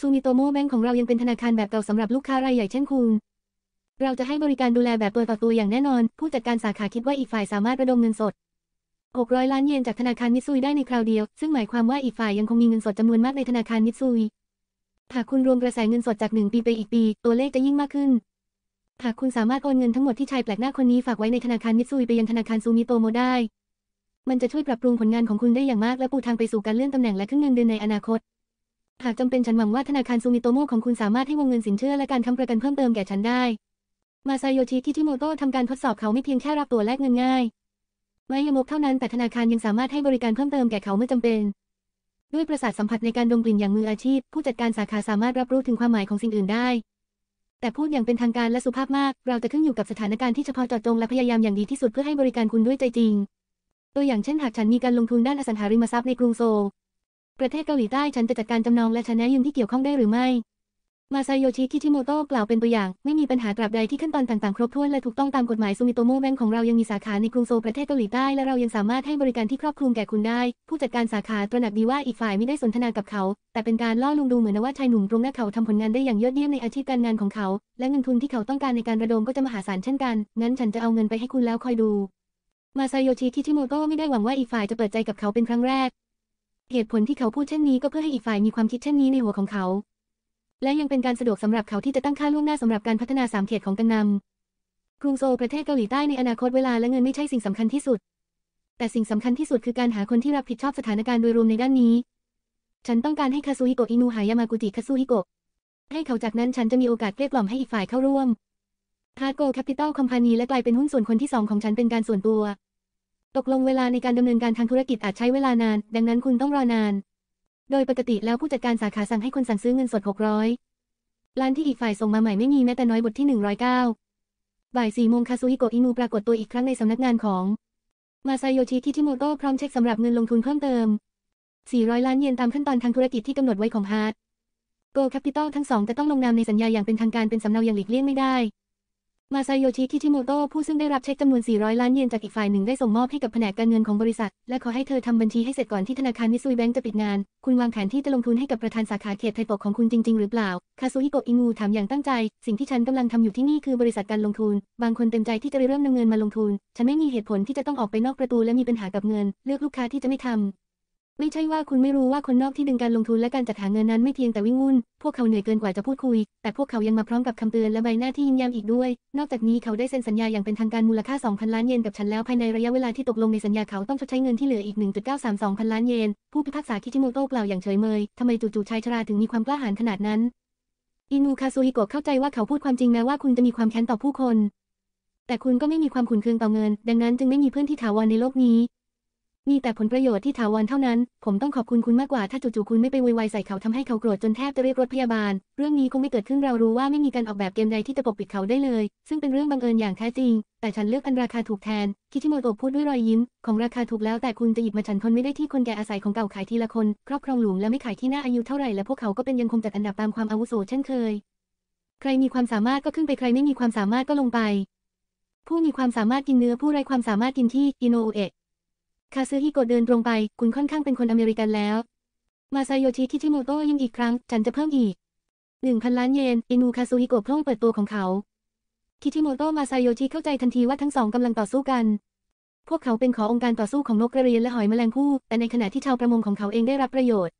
A: ซูมิโตโมแบงของเรายังเป็นธนาคารแบบเก่าสำหรับลูกค้ารายใหญ่เช่นคุณเราจะให้บริการดูแลแบบตัวต่อตัวอย่างแน่นอน ผู้จัดการสาขาคิดว่าอีกฝ่ายสามารถระดมเงินสด600 ล้านเยนจากธนาคารนิซุยได้ในคราวเดียว ซึ่งหมายความว่าอีกฝ่ายยังคงมีเงินสดจำนวนมากในธนาคารนิซุย หากคุณรวมกระแสเงินสดจาก1ปีไปอีกปี ตัวเลขจะยิ่งมากขึ้น หากคุณสามารถโอนเงินทั้งหมดที่ชายแปลกหน้าคนนี้ฝากไว้ในธนาคารนิซุยไปยังธนาคารซูมิโตโมได้ มันจะช่วยปรับปรุงผลงานของคุณได้อย่างมากและปูทางไปสู่การเลื่อนตำแหน่งและขึ้นเงินเดือนในอนาคต หากจำเป็นฉันหวังว่าธนาคารซูมิโตโม ของคุณสามารถให้วงเงินสินเชื่อและการค้ำประกันเพิ่มเติมแก่ฉันได้ มาไซโยชิคิทิโมโตะทำการทดสอบเขาไม่เพียงแค่รับตัวแลกเงินง่ายไม่ยมกเท่านั้น แต่ธนาคารยังสามารถให้บริการเพิ่มเติมแก่เขาเมื่อจำเป็น ด้วยประสาทสัมผัสในการดมกลิ่นอย่างมืออาชีพ ผู้จัดการสาขาสามารถรับรู้ถึงความหมายของสิ่งอื่นได้ แต่พูดอย่างเป็นทางการและสุภาพมาก เราจะขึ้นอยู่กับสถานการณ์ที่เฉพาะเจาะจงและพยายามอย่างดีที่สุดเพื่อให้บริการคุณด้วยใจจริง ตัวอย่างเช่นหากฉันมีการลงทุนด้านอสังหาริมทรัพย์ในกรุงโซลประเทศเกาหลีใต้ฉันจะจัดการจำนองและชนะยืมที่เกี่ยวข้องได้หรือไม่มาไซโยชิคิชิโมโตะกล่าวเป็นตัวอย่าง ไม่มีปัญหาตราบใดที่ขั้นตอนต่างๆครบถ้วน และถูกต้องตามกฎหมายซูมิโตโมแบงของเรายังมีสาขาในกรุงโซลประเทศเกาหลีใต้ และเรายังสามารถให้บริการที่ครอบคลุมแก่คุณได้ ผู้จัดการสาขาตระหนักดีว่าอีกฝ่ายไม่ได้สนทนากับเขา แต่เป็นการล่อลวงดูเหมือนว่าชายหนุ่มตรงหน้าเขาทำผลงานได้อย่างยอดเยี่ยมในอาชีพการงานของเขา และเงินทุนที่เขาต้องการในการระดมก็จะมหาศาลเช่นกันงั้นฉันจะเอาเงินไปให้คุณแล้วคอยดูมาไซโยชิคิชิโมโตะไม่ได้หวังว่าอีกฝ่ายจะเปิดใจกับเขาเป็นครั้งแรก เหตุผลที่เขาพูดเช่นนี้ก็เพื่อให้อีกฝ่ายมีความคิดเช่นนี้ในหัวของเขาและยังเป็นการสะดวกสำหรับเขาที่จะตั้งค่าล่วงหน้าสำหรับการพัฒนาสามเขตของกันนำกรุงโซลประเทศเกาหลีใต้ในอนาคตเวลาและเงินไม่ใช่สิ่งสำคัญที่สุด แต่สิ่งสำคัญที่สุดคือการหาคนที่รับผิดชอบสถานการณ์โดยรวมในด้านนี้ ฉันต้องการให้คาซูฮิโกะอินูหายามากุจิคาซูฮิโกะให้เขาจากนั้นฉันจะมีโอกาสเกลี้ยกล่อมให้อีกฝ่ายเข้าร่วมฮาร์โกแคปิตอลคอมพานีและกลายเป็นหุ้นส่วนคนที่สองของฉันเป็นการส่วนตัว ตกลงเวลาในการดำเนินการทางธุรกิจอาจใช้เวลานาน ดังนั้นคุณต้องรอนานโดยปกติแล้วผู้จัดการสาขาสั่งให้คนสั่งซื้อเงินสด 600 ล้านที่อีกฝ่ายส่งมาใหม่ไม่มีแม้แต่น้อยบทที่ 109 บ่าย 4 โมงคาซูฮิโกะอินูปรากฏตัวอีกครั้งในสำนักงานของมาไซโยชิที่ทิโมโตพร้อมเช็คสำหรับเงินลงทุนเพิ่มเติม 400 ล้านเยนตามขั้นตอนทางธุรกิจที่กำหนดไว้ของฮาร์ดโกลแคปิตอลทั้งสอง จะต้องลงนามในสัญญาอย่างเป็นทางการเป็นสำเนาอย่างหลีกเลี่ยงไม่ได้มาไซโยชิคิชิโมโตะผู้ซึ่งได้รับเช็คจำนวน 400 ล้านเยนจากอีกฝ่ายหนึ่งได้ส่งมอบให้กับแผนกการเงินของบริษัท และขอให้เธอทำบัญชีให้เสร็จก่อนที่ธนาคารมิซุยแบงก์จะปิดงาน คุณวางแผนที่จะลงทุนให้กับประธานสาขาเขตไทปกของคุณจริงๆหรือเปล่า คาซูฮิโกะ อิงูถามอย่างตั้งใจ สิ่งที่ฉันกำลังทำอยู่ที่นี่คือบริษัทการลงทุน บางคนเต็มใจที่จะเริ่มนำเงินมาลงทุน ฉันไม่มีเหตุผลที่จะต้องออกไปนอกประตูและมีปัญหากับเงิน เลือกลูกค้าที่จะไม่ทำไม่ใช่ว่าคุณไม่รู้ว่าคนนอกที่ดึงการลงทุนและการจัดหาเงินนั้นไม่เพียงแต่วิ่งวุ่น พวกเขาเหนื่อยเกินกว่าจะพูดคุย แต่พวกเขายังมาพร้อมกับคำเตือนและใบหน้าที่ยิ้มแย้มอีกด้วย นอกจากนี้เขาได้เซ็นสัญญาอย่างเป็นทางการมูลค่า2,000 ล้านเยนกับฉันแล้วภายในระยะเวลาที่ตกลงในสัญญาเขาต้องชดใช้เงินที่เหลืออีก1.932พันล้านเยน ผู้พิพากษาคิชิโมโตะกล่าวอย่างเฉยเมยทำไมจู่ๆชายชราถึงมีความกล้าหาญขนาดนั้น อินูคาซูฮิโกะเข้าใจว่าเขาพูดความจริงแม้ว่าคุณจะมีความแค้นต่อผู้คน แต่คุณก็ไม่มีความขุนเคืองต่อเงิน ดังนั้นจึงไม่มีเพื่อนที่ถาวรในโลกนี้มีแต่ผลประโยชน์ที่ถาวรเท่านั้น ผมต้องขอบคุณคุณมากกว่า ถ้าจู่ๆคุณไม่ไปวนวายใส่เขาทำให้เขาโกรธจนแทบจะเรียกรถพยาบาล เรื่องนี้คงไม่เกิดขึ้นเรารู้ว่าไม่มีการออกแบบเกมใดที่จะปกปิดเขาได้เลย ซึ่งเป็นเรื่องบังเอิญอย่างแท้จริง แต่ฉันเลือกอันราคาถูกแทน คิชิโมโตะพูดด้วยรอยยิ้ม ของราคาถูกแล้วแต่คุณจะหยิบมาฉันทนไม่ได้ที่คนแก่อาศัยของเก่าขายทีละคน ครอบครองหลวมและไม่ขายที่หน้าอายุเท่าไหร่ และพวกเขาก็เป็นยังคงจัดอันดับตามความอาวุโสเช่นเคย ใครมีความสามารถก็ขึ้นไปใครไม่มีความสามารถก็ลงไป ผู้มีความสามารถกินเนื้อผู้ไรความสามารถกินที่อินโนเอะคาซึฮิโกะเดินตรงไป คุณค่อนข้างเป็นคนอเมริกันแล้ว มาไซโยชิ คิชิโมโตะยิ่งอีกครั้งฉันจะเพิ่มอีก หนึ่งพันล้านเยน อินูคาซูฮิโกะพร่งเปิดตัวของเขา คิชิโมโตะมาไซโยชิเข้าใจทันทีว่าทั้งสองกำลังต่อสู้กัน พวกเขาเป็นขอองค์การต่อสู้ของนกกระเรียนและหอยแมลงภู่ แต่ในขณะที่ชาวประมงของเขาเองได้รับประโยชน์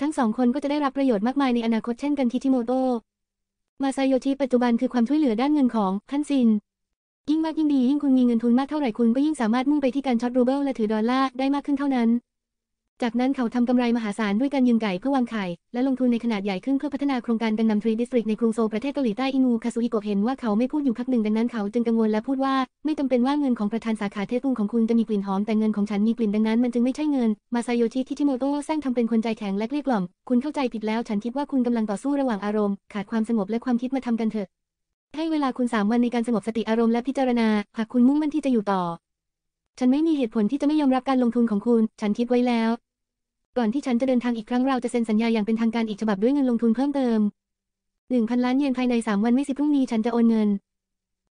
A: ทั้งสองคนก็จะได้รับประโยชน์มากมายในอนาคตเช่นกัน คิชิโมโตะมาไซโยชิปัจจุบันคือความช่วยเหลือด้านเงินของท่านซินยิ่งมากยิ่งดียิ่งคุณมีเงินทุนมากเท่าไหร่คุณก็ยิ่งสามารถมุ่งไปที่การช็อตรูเบิลและถือดอลลาร์ได้มากขึ้นเท่านั้น จากนั้นเขาทำกำไรมหาศาลด้วยการยืนไก่เพื่อวางไข่และลงทุนในขนาดใหญ่ขึ้นเพื่อพัฒนาโครงการกันนำทรีดิสตริกในกรุงโซลประเทศเกาหลีใต้อิงูคาซูอิโกเห็นว่าเขาไม่พูดอยู่พักหนึ่งดังนั้นเขาจึงกังวลและพูดว่าไม่จำเป็นว่าเงินของประธานสาขาเทสตุงของคุณจะมีกลิ่นหอมแต่เงินของฉันมีกลิ่นดังนั้นมันจึงไม่ใช่เงินมาไซโยชิท่ทิโมโตะแซงทำเป็นคนใจแข็งและเกลี้ยกล่อมคุณเข้าใจผิดแล้ว ฉันคิดว่าคุณกำลังต่อสู้ระหว่างอารมณ์ ขาดความสงบและความคิดมาทำกันเถอะให้เวลาคุณสามวันในการสงบสติอารมณ์และพิจารณา หากคุณมุ่งมั่นที่จะอยู่ต่อ ฉันไม่มีเหตุผลที่จะไม่ยอมรับการลงทุนของคุณ ฉันคิดไว้แล้ว ก่อนที่ฉันจะเดินทางอีกครั้งเราจะเซ็นสัญญาอย่างเป็นทางการอีกฉบับด้วยเงินลงทุนเพิ่มเติม หนึ่งพันล้านเยนภายในสามวันไม่สิพรุ่งนี้ฉันจะโอนเงิน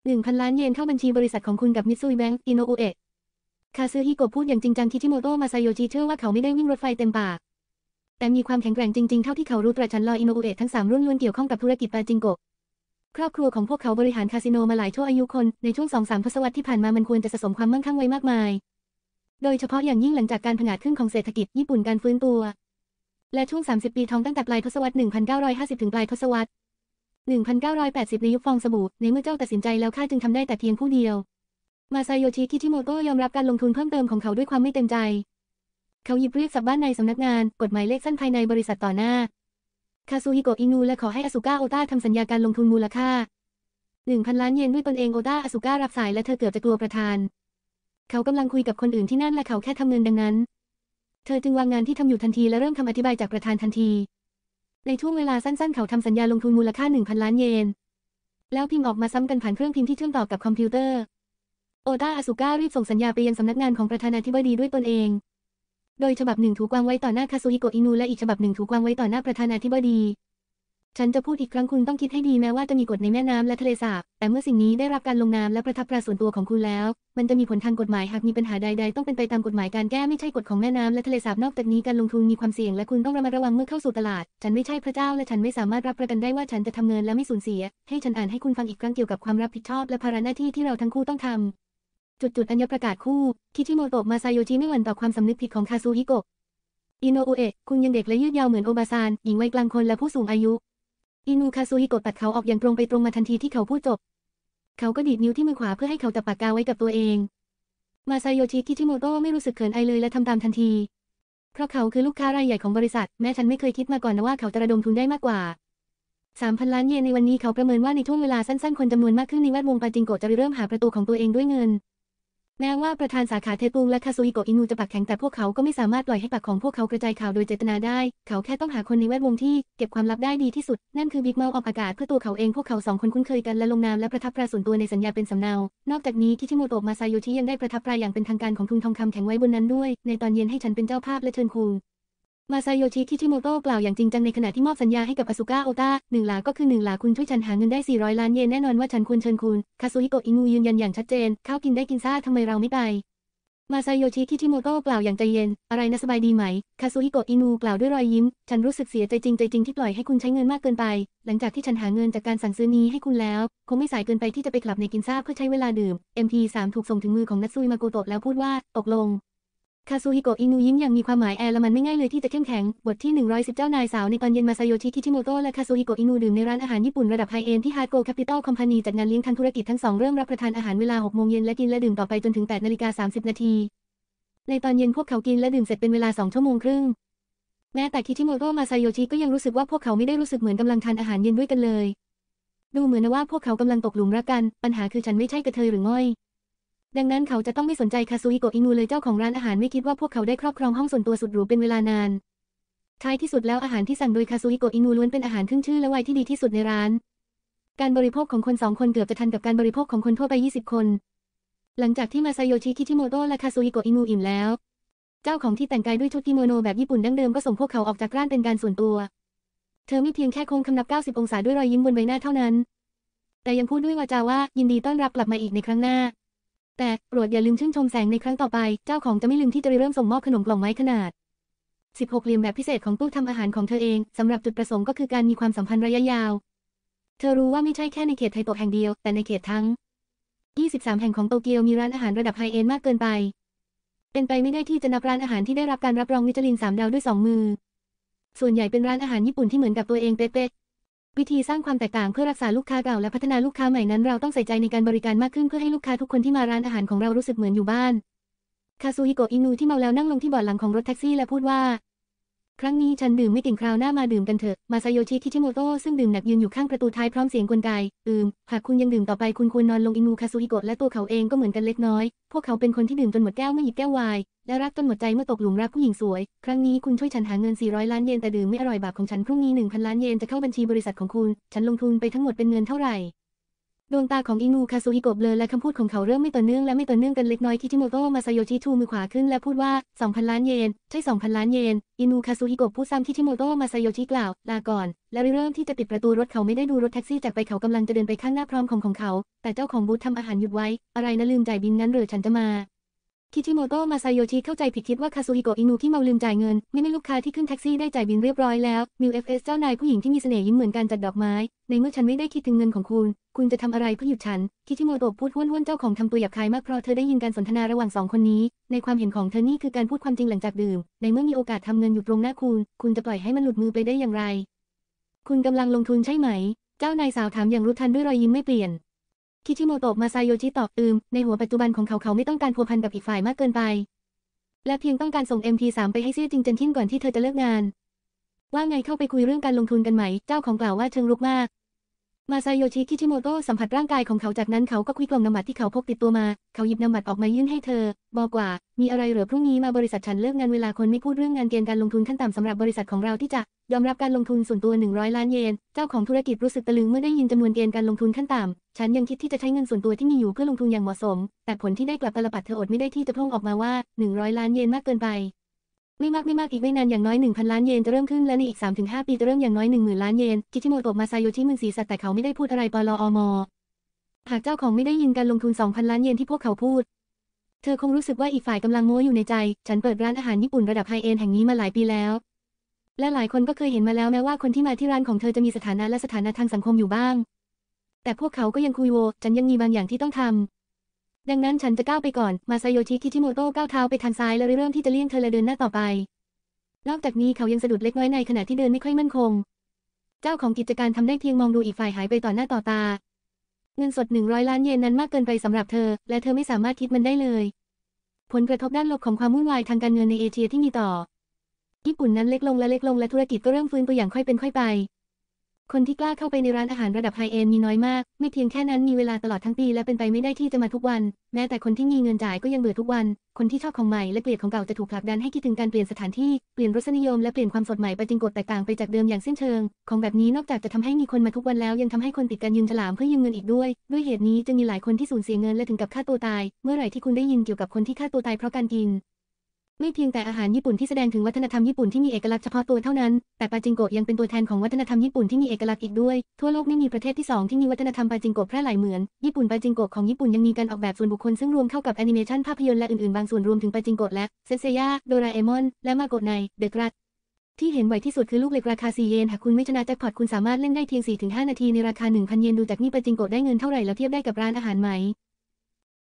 A: หนึ่งพันล้านเยนเข้าบัญชีบริษัทของคุณกับมิตซูยแบงก์อินโนอุเอะคาซึฮิโกะพูดอย่างจริงจังคิชิโมโตะมาไซโยจิเชื่อว่าเขาไม่ได้วิ่งรถไฟเต็มปาก แต่มีความแข็งแกร่งจริงๆเท่าที่เขารู้ตราชันลออินโนอุเอะทั้งสามรุ่นล้วนเกี่ยวข้องกับธุรกิจปาจิงโกะครอบครัวของพวกเขาบริหารคาสิโนมาหลายชั่วอายุคนในช่วงสองสามทศวรรษที่ผ่านมามันควรจะสะสมความมั่งคั่งไว้มากมาย โดยเฉพาะอย่างยิ่งหลังจากการผงาดขึ้นของเศรษฐกิจญี่ปุ่นการฟื้นตัว และช่วง 30 ปีทองตั้งแต่ปลายทศวรรษ1950 ถึงปลายทศวรรษ1980ในยุคฟองสบู่ในเมื่อเจ้าตัดสินใจแล้วข้าจึงทำได้แต่เพียงผู้เดียว มาไซโยชิคิชิโมโตะยอมรับการลงทุนเพิ่มเติมของเขาด้วยความไม่เต็มใจ เขาหยิบเรียกสับบ้านในสำนักงานกฎหมายเลขสั้นภายในบริษัทต่อหน้าคาซูฮิโกะอินูและขอให้อสุก้าโอตาทำสัญญาการลงทุนมูลค่า 1,000 ล้านเยนด้วยตนเองโอตาอสุก้ารับสายและเธอเกือบจะกลัวประธาน เขากำลังคุยกับคนอื่นที่นั่นและเขาแค่ทำเงินดังนั้น เธอจึงวางงานที่ทำอยู่ทันทีและเริ่มคำอธิบายจากประธานทันที ในช่วงเวลาสั้นๆเขาทำสัญญาลงทุนมูลค่า 1,000 ล้านเยน แล้วพิมพ์ออกมาซ้ำกันผ่านเครื่องพิมพ์ที่เชื่อมต่อกับคอมพิวเตอร์โอตาอสุก้ารีบส่งสัญญาไปยังสำนักงานของประธานาธิบดีด้วยตนเองโดยฉบับหนึ่งถูกวางไว้ต่อหน้าคาซูฮิโกอินูและอีกฉบับหนึ่งถูกวางไว้ต่อหน้าประธานาธิบดี ฉันจะพูดอีกครั้งคุณต้องคิดให้ดีแม้ว่าจะมีกฎในแม่น้ำและทะเลสาบแต่เมื่อสิ่งนี้ได้รับการลงนามและประทับตราส่วนตัวของคุณแล้ว มันจะมีผลทางกฎหมายหากมีปัญหาใดๆต้องเป็นไปตามกฎหมายการแก้ไม่ใช่กฎของแม่น้ำและทะเลสาบนอกจากนี้การลงทุนมีความเสี่ยงและคุณต้องระมัดระวังเมื่อเข้าสู่ตลาด ฉันไม่ใช่พระเจ้าและฉันไม่สามารถรับประกันได้ว่าฉันจะทำเงินและไม่สูญเสีย ให้ฉันอ่านให้คุณฟังอีกครั้งเกี่ยวกับความรับผิดชอบและภาระหน้าที่ที่เราทั้งคู่ต้องทำจุดๆ อัญญประกาศคู่ คิชิโมโตะมาซาโยชิไม่หวั่นต่อความสำนึกผิดของคาซูฮิโกะอิโนอุเอะคุณยังเด็กและยืดยาวเหมือนโอบาซานหญิงวัยกลางคนและผู้สูงอายุ อินูคาซูฮิโกะตัดเขาออกอย่างตรงไปตรงมาทันทีที่เขาพูดจบ เขาก็ดีดนิ้วที่มือขวาเพื่อให้เขาจับปากกาไว้กับตัวเอง มาซาโยชิคิชิโมโตะไม่รู้สึกเขินอายเลยและทำตามทันที เพราะเขาคือลูกค้ารายใหญ่ของบริษัท แม้ฉันไม่เคยคิดมาก่อนนะว่าเขาจะระดมทุนได้มากกว่า3 0 0นล้านเยนในวันนี้เขาประเมินว่าในช่วงเวลาสั้นๆคนจำนวนมากขึ้นในแวดวงปาจิงโกะจะเริ่มหาประตูของตัวเองด้วยเงินแม้ว่าประธานสาขาเทปุงและคาซูฮิโกะอินูจะปากแข็งแต่พวกเขาก็ไม่สามารถปล่อยให้ปากของพวกเขากระจายข่าวโดยเจตนาได้ เขาแค่ต้องหาคนในแวดวงที่เก็บความลับได้ดีที่สุดนั่นคือบิ๊กเมาออกอากาศเพื่อตัวเขาเองพวกเขาสองคนคุ้นเคยกันและลงนามและประทับตราส่วนตัวในสัญญาเป็นสำเนานอกจากนี้คิทิโมโตะมาซาโยชิยังได้ประทับตราอย่างเป็นทางการของทุนทองคำแข็งไว้บนนั้นด้วย ในตอนเย็นให้ฉันเป็นเจ้าภาพและเชิญคุณมาไซโยชิทิชิโมโตะกล่าวอย่างจริงจังในขณะที่มอบสัญญาให้กับอาสุก้าโอตาหนึ่งหลาก็คือหนึ่งหลาคุณช่วยฉันหาเงินได้ 400 ล้านเยนแน่นอนว่าฉันควรเชิญคุณคาซูฮิโกะอิงูยืนยันอย่างชัดเจนข้าวกินได้กินซาทำไมเราไม่ไปมาไซโยชิทิชิโมโตะกล่าวอย่างใจเย็น อะไรนะสบายดีไหมคาซูฮิโกะอิงูกล่าวด้วยรอยยิ้ม ฉันรู้สึกเสียใจจริงใจจริงที่ปล่อยให้คุณใช้เงินมากเกินไป หลังจากที่ฉันหาเงินจากการสั่งซื้อนี้ให้คุณแล้วคงไม่สายเกินไปที่จะไปกลับในกินซาเพื่อใช้เวลาดื่ม MP3 ถูกส่งถึงมือของนัตซุยมาโกโตะแล้วพูดว่าตกลงคาซูฮิโกะอินูยิ้มอย่างมีความหมายแอร์ละมันไม่ง่ายเลยที่จะเข้มแข็งบทที่ 110 เจ้านายสาวในตอนเย็นมาซาโยชิ คิชิโมโตะ และคาซูฮิโกะอินูดื่มในร้านอาหารญี่ปุ่นระดับไฮเอ็นที่ฮาร์โกะแคปิตอล คอมพานีจัดงานเลี้ยงทางธุรกิจทั้งสองเริ่มรับประทานอาหารเวลา 6 โมงเย็นและกินและดื่มต่อไปจนถึง8นาฬิกา30 นาที ในตอนเย็นพวกเขากินและดื่มเสร็จเป็นเวลา 2 ชั่วโมงครึ่งแม้แต่คิชิโมโตะมาซาโยชิก็ยังรู้สึกว่าพวกเขาไม่ได้รู้สึกเหมือนกำลังทานอาหารเย็นด้วยกันเลยดูเหมือนว่าพวกเขากำลังตกหลุมรักกัน ปัญหาคือฉันไม่ใช่กระเทยหรือง่อยดังนั้นเขาจะต้องไม่สนใจคาซูฮิโกะอิงูเลยเจ้าของร้านอาหารไม่คิดว่าพวกเขาได้ครอบครองห้องส่วนตัวสุดหรูเป็นเวลานานท้ายที่สุดแล้วอาหารที่สั่งโดยคาซูฮิโกะอิงูล้วนเป็นอาหารขึ้นชื่อและไวที่ดีที่สุดในร้านการบริโภคของคนสองคนเกือบจะทันกับการบริโภคของคนทั่วไป20คน หลังจากที่มาไซโยชิคิชิโมโตะและคาซูฮิโกะอิงูอิ่มแล้วเจ้าของที่แต่งกายด้วยชุดกิโมโน แบบญี่ปุ่นดั้งเดิมก็ส่งพวกเขาออกจากร้านเป็นการส่วนตัว เธอไม่เพียงแค่คงคำนับ 90 องศาด้วย รอยยิ้มบนใบหน้าเท่านั้น แต่ยังพูดด้วยวาจาว่ายินดีต้อนรับกลับมาอีกในครั้งหน้าแต่โปรดอย่าลืมชื่นชมแสงในครั้งต่อไป เจ้าของจะไม่ลืมที่จะเริ่มส่งมอบขนมกล่องไม้ขนาด 16เหลี่ยมแบบพิเศษของตู้ทำอาหารของเธอเองสำหรับจุดประสงค์ก็คือการมีความสัมพันธ์ระยะยาว เธอรู้ว่าไม่ใช่แค่ในเขตไทโตะแห่งเดียว แต่ในเขตทั้ง 23 แห่งของโตเกียวมีร้านอาหารระดับไฮเอดนมากเกินไป เป็นไปไม่ได้ที่จะนับร้านอาหารที่ได้รับการรับรองมิชลินสามดาวด้วยสองมือ ส่วนใหญ่เป็นร้านอาหารญี่ปุ่นที่เหมือนกับตัวเองเป๊ะวิธีสร้างความแตกต่างเพื่อรักษาลูกค้าเก่าและพัฒนาลูกค้าใหม่นั้นเราต้องใส่ใจในการบริการมากขึ้นเพื่อให้ลูกค้าทุกคนที่มาร้านอาหารของเรารู้สึกเหมือนอยู่บ้าน คาซูฮิโกะอินูที่เมาแล้วนั่งลงที่เบาะหลังของรถแท็กซี่และพูดว่าครั้งนี้ฉันดื่มไม่ติ่งคราวหน้ามาดื่มกันเถอะ มาซาโยชิ คิชิโมโตะ ซึ่งดื่มหนักยืนอยู่ข้างประตูท้ายพร้อมเสียงกวนกาย อืม หากคุณยังดื่มต่อไปคุณควรนอนลงอินูคาซูฮิโกะและตัวเขาเองก็เหมือนกันเล็กน้อย พวกเขาเป็นคนที่ดื่มจนหมดแก้วไม่หยิบแก้ววายและรักจนหมดใจเมื่อตกหลุมรักผู้หญิงสวย ครั้งนี้คุณช่วยฉันหาเงิน400ล้านเยนแต่ดื่มไม่อร่อยบาปของฉันพรุ่งนี้1,000ล้านเยนจะเข้าบัญชีบริษัทของคุณ ฉันลงทุนไปทั้งหมดเป็นเงินเท่าไหร่ดวงตาของอินูคาซูฮิโกะเบลอและคำพูดของเขาเริ่มไม่ต่อเนื่องและไม่ต่อเนื่องกันเล็กน้อยคิชิโมโตะมาซาโยชิชูมือขวาขึ้นและพูดว่า2,000ล้านเยนใช่2,000ล้านเยนอินูคาซูฮิโกะพูดซ้ำคิชิโมโตะมาซาโยชิกล่าว ลาก่อน และเริ่มที่จะปิดประตูรถเขาไม่ได้ดูรถแท็กซี่จากไปเขากำลังจะเดินไปข้างหน้าพร้อมของของเขา แต่เจ้าของบูธทำอาหารหยุดไว้ อะไรนะลืมจ่ายบินงั้นหรือฉันจะมาคิชิโมโตะมาไซโยชิเข้าใจผิดคิดว่าคาซูฮิโกะอินูที่เมาลืมจ่ายเงิน ไม่ไม่ลูกค้าที่ขึ้นแท็กซี่ได้จ่ายบินเรียบร้อยแล้วมิวเอฟเอสเจ้านายผู้หญิงที่มีเสน่ห์ยิ้มเหมือนการจัดดอกไม้ ในเมื่อฉันไม่ได้คิดถึงเงินของคุณ คุณจะทำอะไรเพื่อหยุดฉันคิชิโมโตะพูดห้วนๆเจ้าของทำตัวหยาบคายมากเพราะเธอได้ยินการสนทนาระหว่างสองคนนี้ ในความเห็นของเธอนี่คือการพูดความจริงหลังจากดื่ม ในเมื่อมีโอกาสทำเงินอยู่ตรงหน้าคุณคุณจะปล่อยให้มันหลุดมือไปได้อย่างไร คุณกำลังลงทุนใช่ไหม เจ้านายสาวถามอย่างรู้ทันด้วยรอยยิ้มไม่เปลี่ยนคิชิโมโตะมาไซโยชิตอบอืม ในหัวปัจจุบันของเขาเขาไม่ต้องการพัวพันกับอีกฝ่ายมากเกินไป และเพียงต้องการส่ง m p 3ไปให้ซื่อจริงจนทิ้นก่อนที่เธอจะเลิกงาน ว่าไงเข้าไปคุยเรื่องการลงทุนกันไหม เจ้าของกล่าวว่าเชิงรุกมากมาไซโยชิคิชิโมโตะสัมผัสร่างกายของเขา จากนั้นเขาก็คุยกล่องน้ำมัดที่เขาพกติดตัวมา เขาหยิบน้ำมัดออกมายื่นให้เธอ บอกว่า มีอะไรเหรือพรุ่งนี้มาบริษัทฉันเลิกงานเวลาคนไม่พูดเรื่องงานเกณฑ์การลงทุนขั้นต่ำสำหรับบริษัทของเราที่จะยอมรับการลงทุนส่วนตัว 100 ล้านเยน เจ้าของธุรกิจรู้สึกตะลึงเมื่อได้ยินจำนวนเกณฑ์การลงทุนขั้นต่ำ ฉันยังคิดที่จะใช้เงินส่วนตัวที่มีอยู่เพื่อลงทุนอย่างเหมาะสม แต่ผลที่ได้กลับตลปัดเธออดไม่ได้ที่จะพุ่งออกมาว่า100ล้านเยนมากเกินไปไม่มากไม่มาก อีกไม่นานอย่างน้อย 1,000 ล้านเยนจะเริ่มขึ้น และในอีก3-5ปีจะเริ่มอย่างน้อย 10,000ล้านเยนจิชิโมโตะมาซาโยชิมึงสีสัตว์แต่เขาไม่ได้พูดอะไรปลออมหากเจ้าของไม่ได้ยินการลงทุน2,000 ล้านเยนที่พวกเขาพูด เธอคงรู้สึกว่าอีกฝ่ายกำลังโม้อยู่ในใจ ฉันเปิดร้านอาหารญี่ปุ่นระดับไฮเอดนแห่งนี้มาหลายปีแล้ว และหลายคนก็เคยเห็นมาแล้วแม้ว่าคนที่มาที่ร้านของเธอจะมีสถานะและสถานะทางสังคมอยู่บ้าง แต่พวกเขาก็ยังคุยโวฉันยังมีบางอย่างที่ต้องทำดังนั้นฉันจะก้าวไปก่อน มาซาโยชิคิชิโมโตะก้าวเท้าไปทางซ้ายและเริ่มที่จะเลี่ยงเธอและเดินหน้าต่อไปนอกจากนี้เขายังสะดุดเล็กน้อยในขณะที่เดินไม่ค่อยมั่นคง เจ้าของกิจการทำได้เพียงมองดูอีกฝ่ายหายไปต่อหน้าต่อตา เงินสดหนึ่งร้อยล้านเยนนั้นมากเกินไปสำหรับเธอ และเธอไม่สามารถคิดมันได้เลย ผลกระทบด้านลบของความวุ่นวายทางการเงินในเอเชียที่มีต่อญี่ปุ่นนั้นเล็กลงและเล็กลงและธุรกิจก็เริ่มฟื้นตัวอย่างค่อยเป็นค่อยไปคนที่กล้าเข้าไปในร้านอาหารระดับไฮเอนมีน้อยมาก ไม่เพียงแค่นั้น มีเวลาตลอดทั้งปี และเป็นไปไม่ได้ที่จะมาทุกวัน แม้แต่คนที่มีเงินจ่ายก็ยังเบื่อทุกวัน คนที่ชอบของใหม่และเกลียดของเก่าจะถูกผลักดันให้คิดถึงการเปลี่ยนสถานที่ เปลี่ยนรสนิยมและเปลี่ยนความสดใหม่ไปจึงกดแตกต่างไปจากเดิมอย่างสิ้นเชิง ของแบบนี้นอกจากจะทำให้มีคนมาทุกวันแล้ว ยังทำให้คนติดการยืมฉลามเพื่อยืมเงินอีกด้วย ด้วยเหตุนี้จึงมีหลายคนที่สูญเสียเงินและถึงกับฆ่าตัวตาย เมื่อไหร่ที่คุณได้ยินเกี่ยวกับคนที่ฆ่าตัวตายเพราะการกินไม่เพียงแต่อาหารญี่ปุ่นที่แสดงถึงวัฒนธรรมญี่ปุ่นที่มีเอกลักษณ์เฉพาะตัวเท่านั้น แต่ปาจิงโกะยังเป็นตัวแทนของวัฒนธรรมญี่ปุ่นที่มีเอกลักษณ์อีกด้วย ทั่วโลกไม่มีประเทศที่2ที่มีวัฒนธรรมปาจิงโกะแพร่หลายเหมือนญี่ปุ่นปาจิงโกะของญี่ปุ่นยังมีการออกแบบส่วนบุคคลซึ่งรวมเข้ากับแอนิเมชันภาพยนตร์และอื่นๆบางส่วนรวมถึงปาจิงโกะและเซนเซย่าโดราเอมอนและมาโกะไนเดกรัตที่เห็นไหวที่สุดคือลูกเหล็กราคา4เยน หากคุณไม่ชนะแจ็คพอตคุณสามารถเล่นได้เพียง4-5นาที ในราคา1,000เยนดูจากนี่ปาจิงโกะได้เงินเท่าไหร่แล้วเทียบได้กับร้านอาหารไหม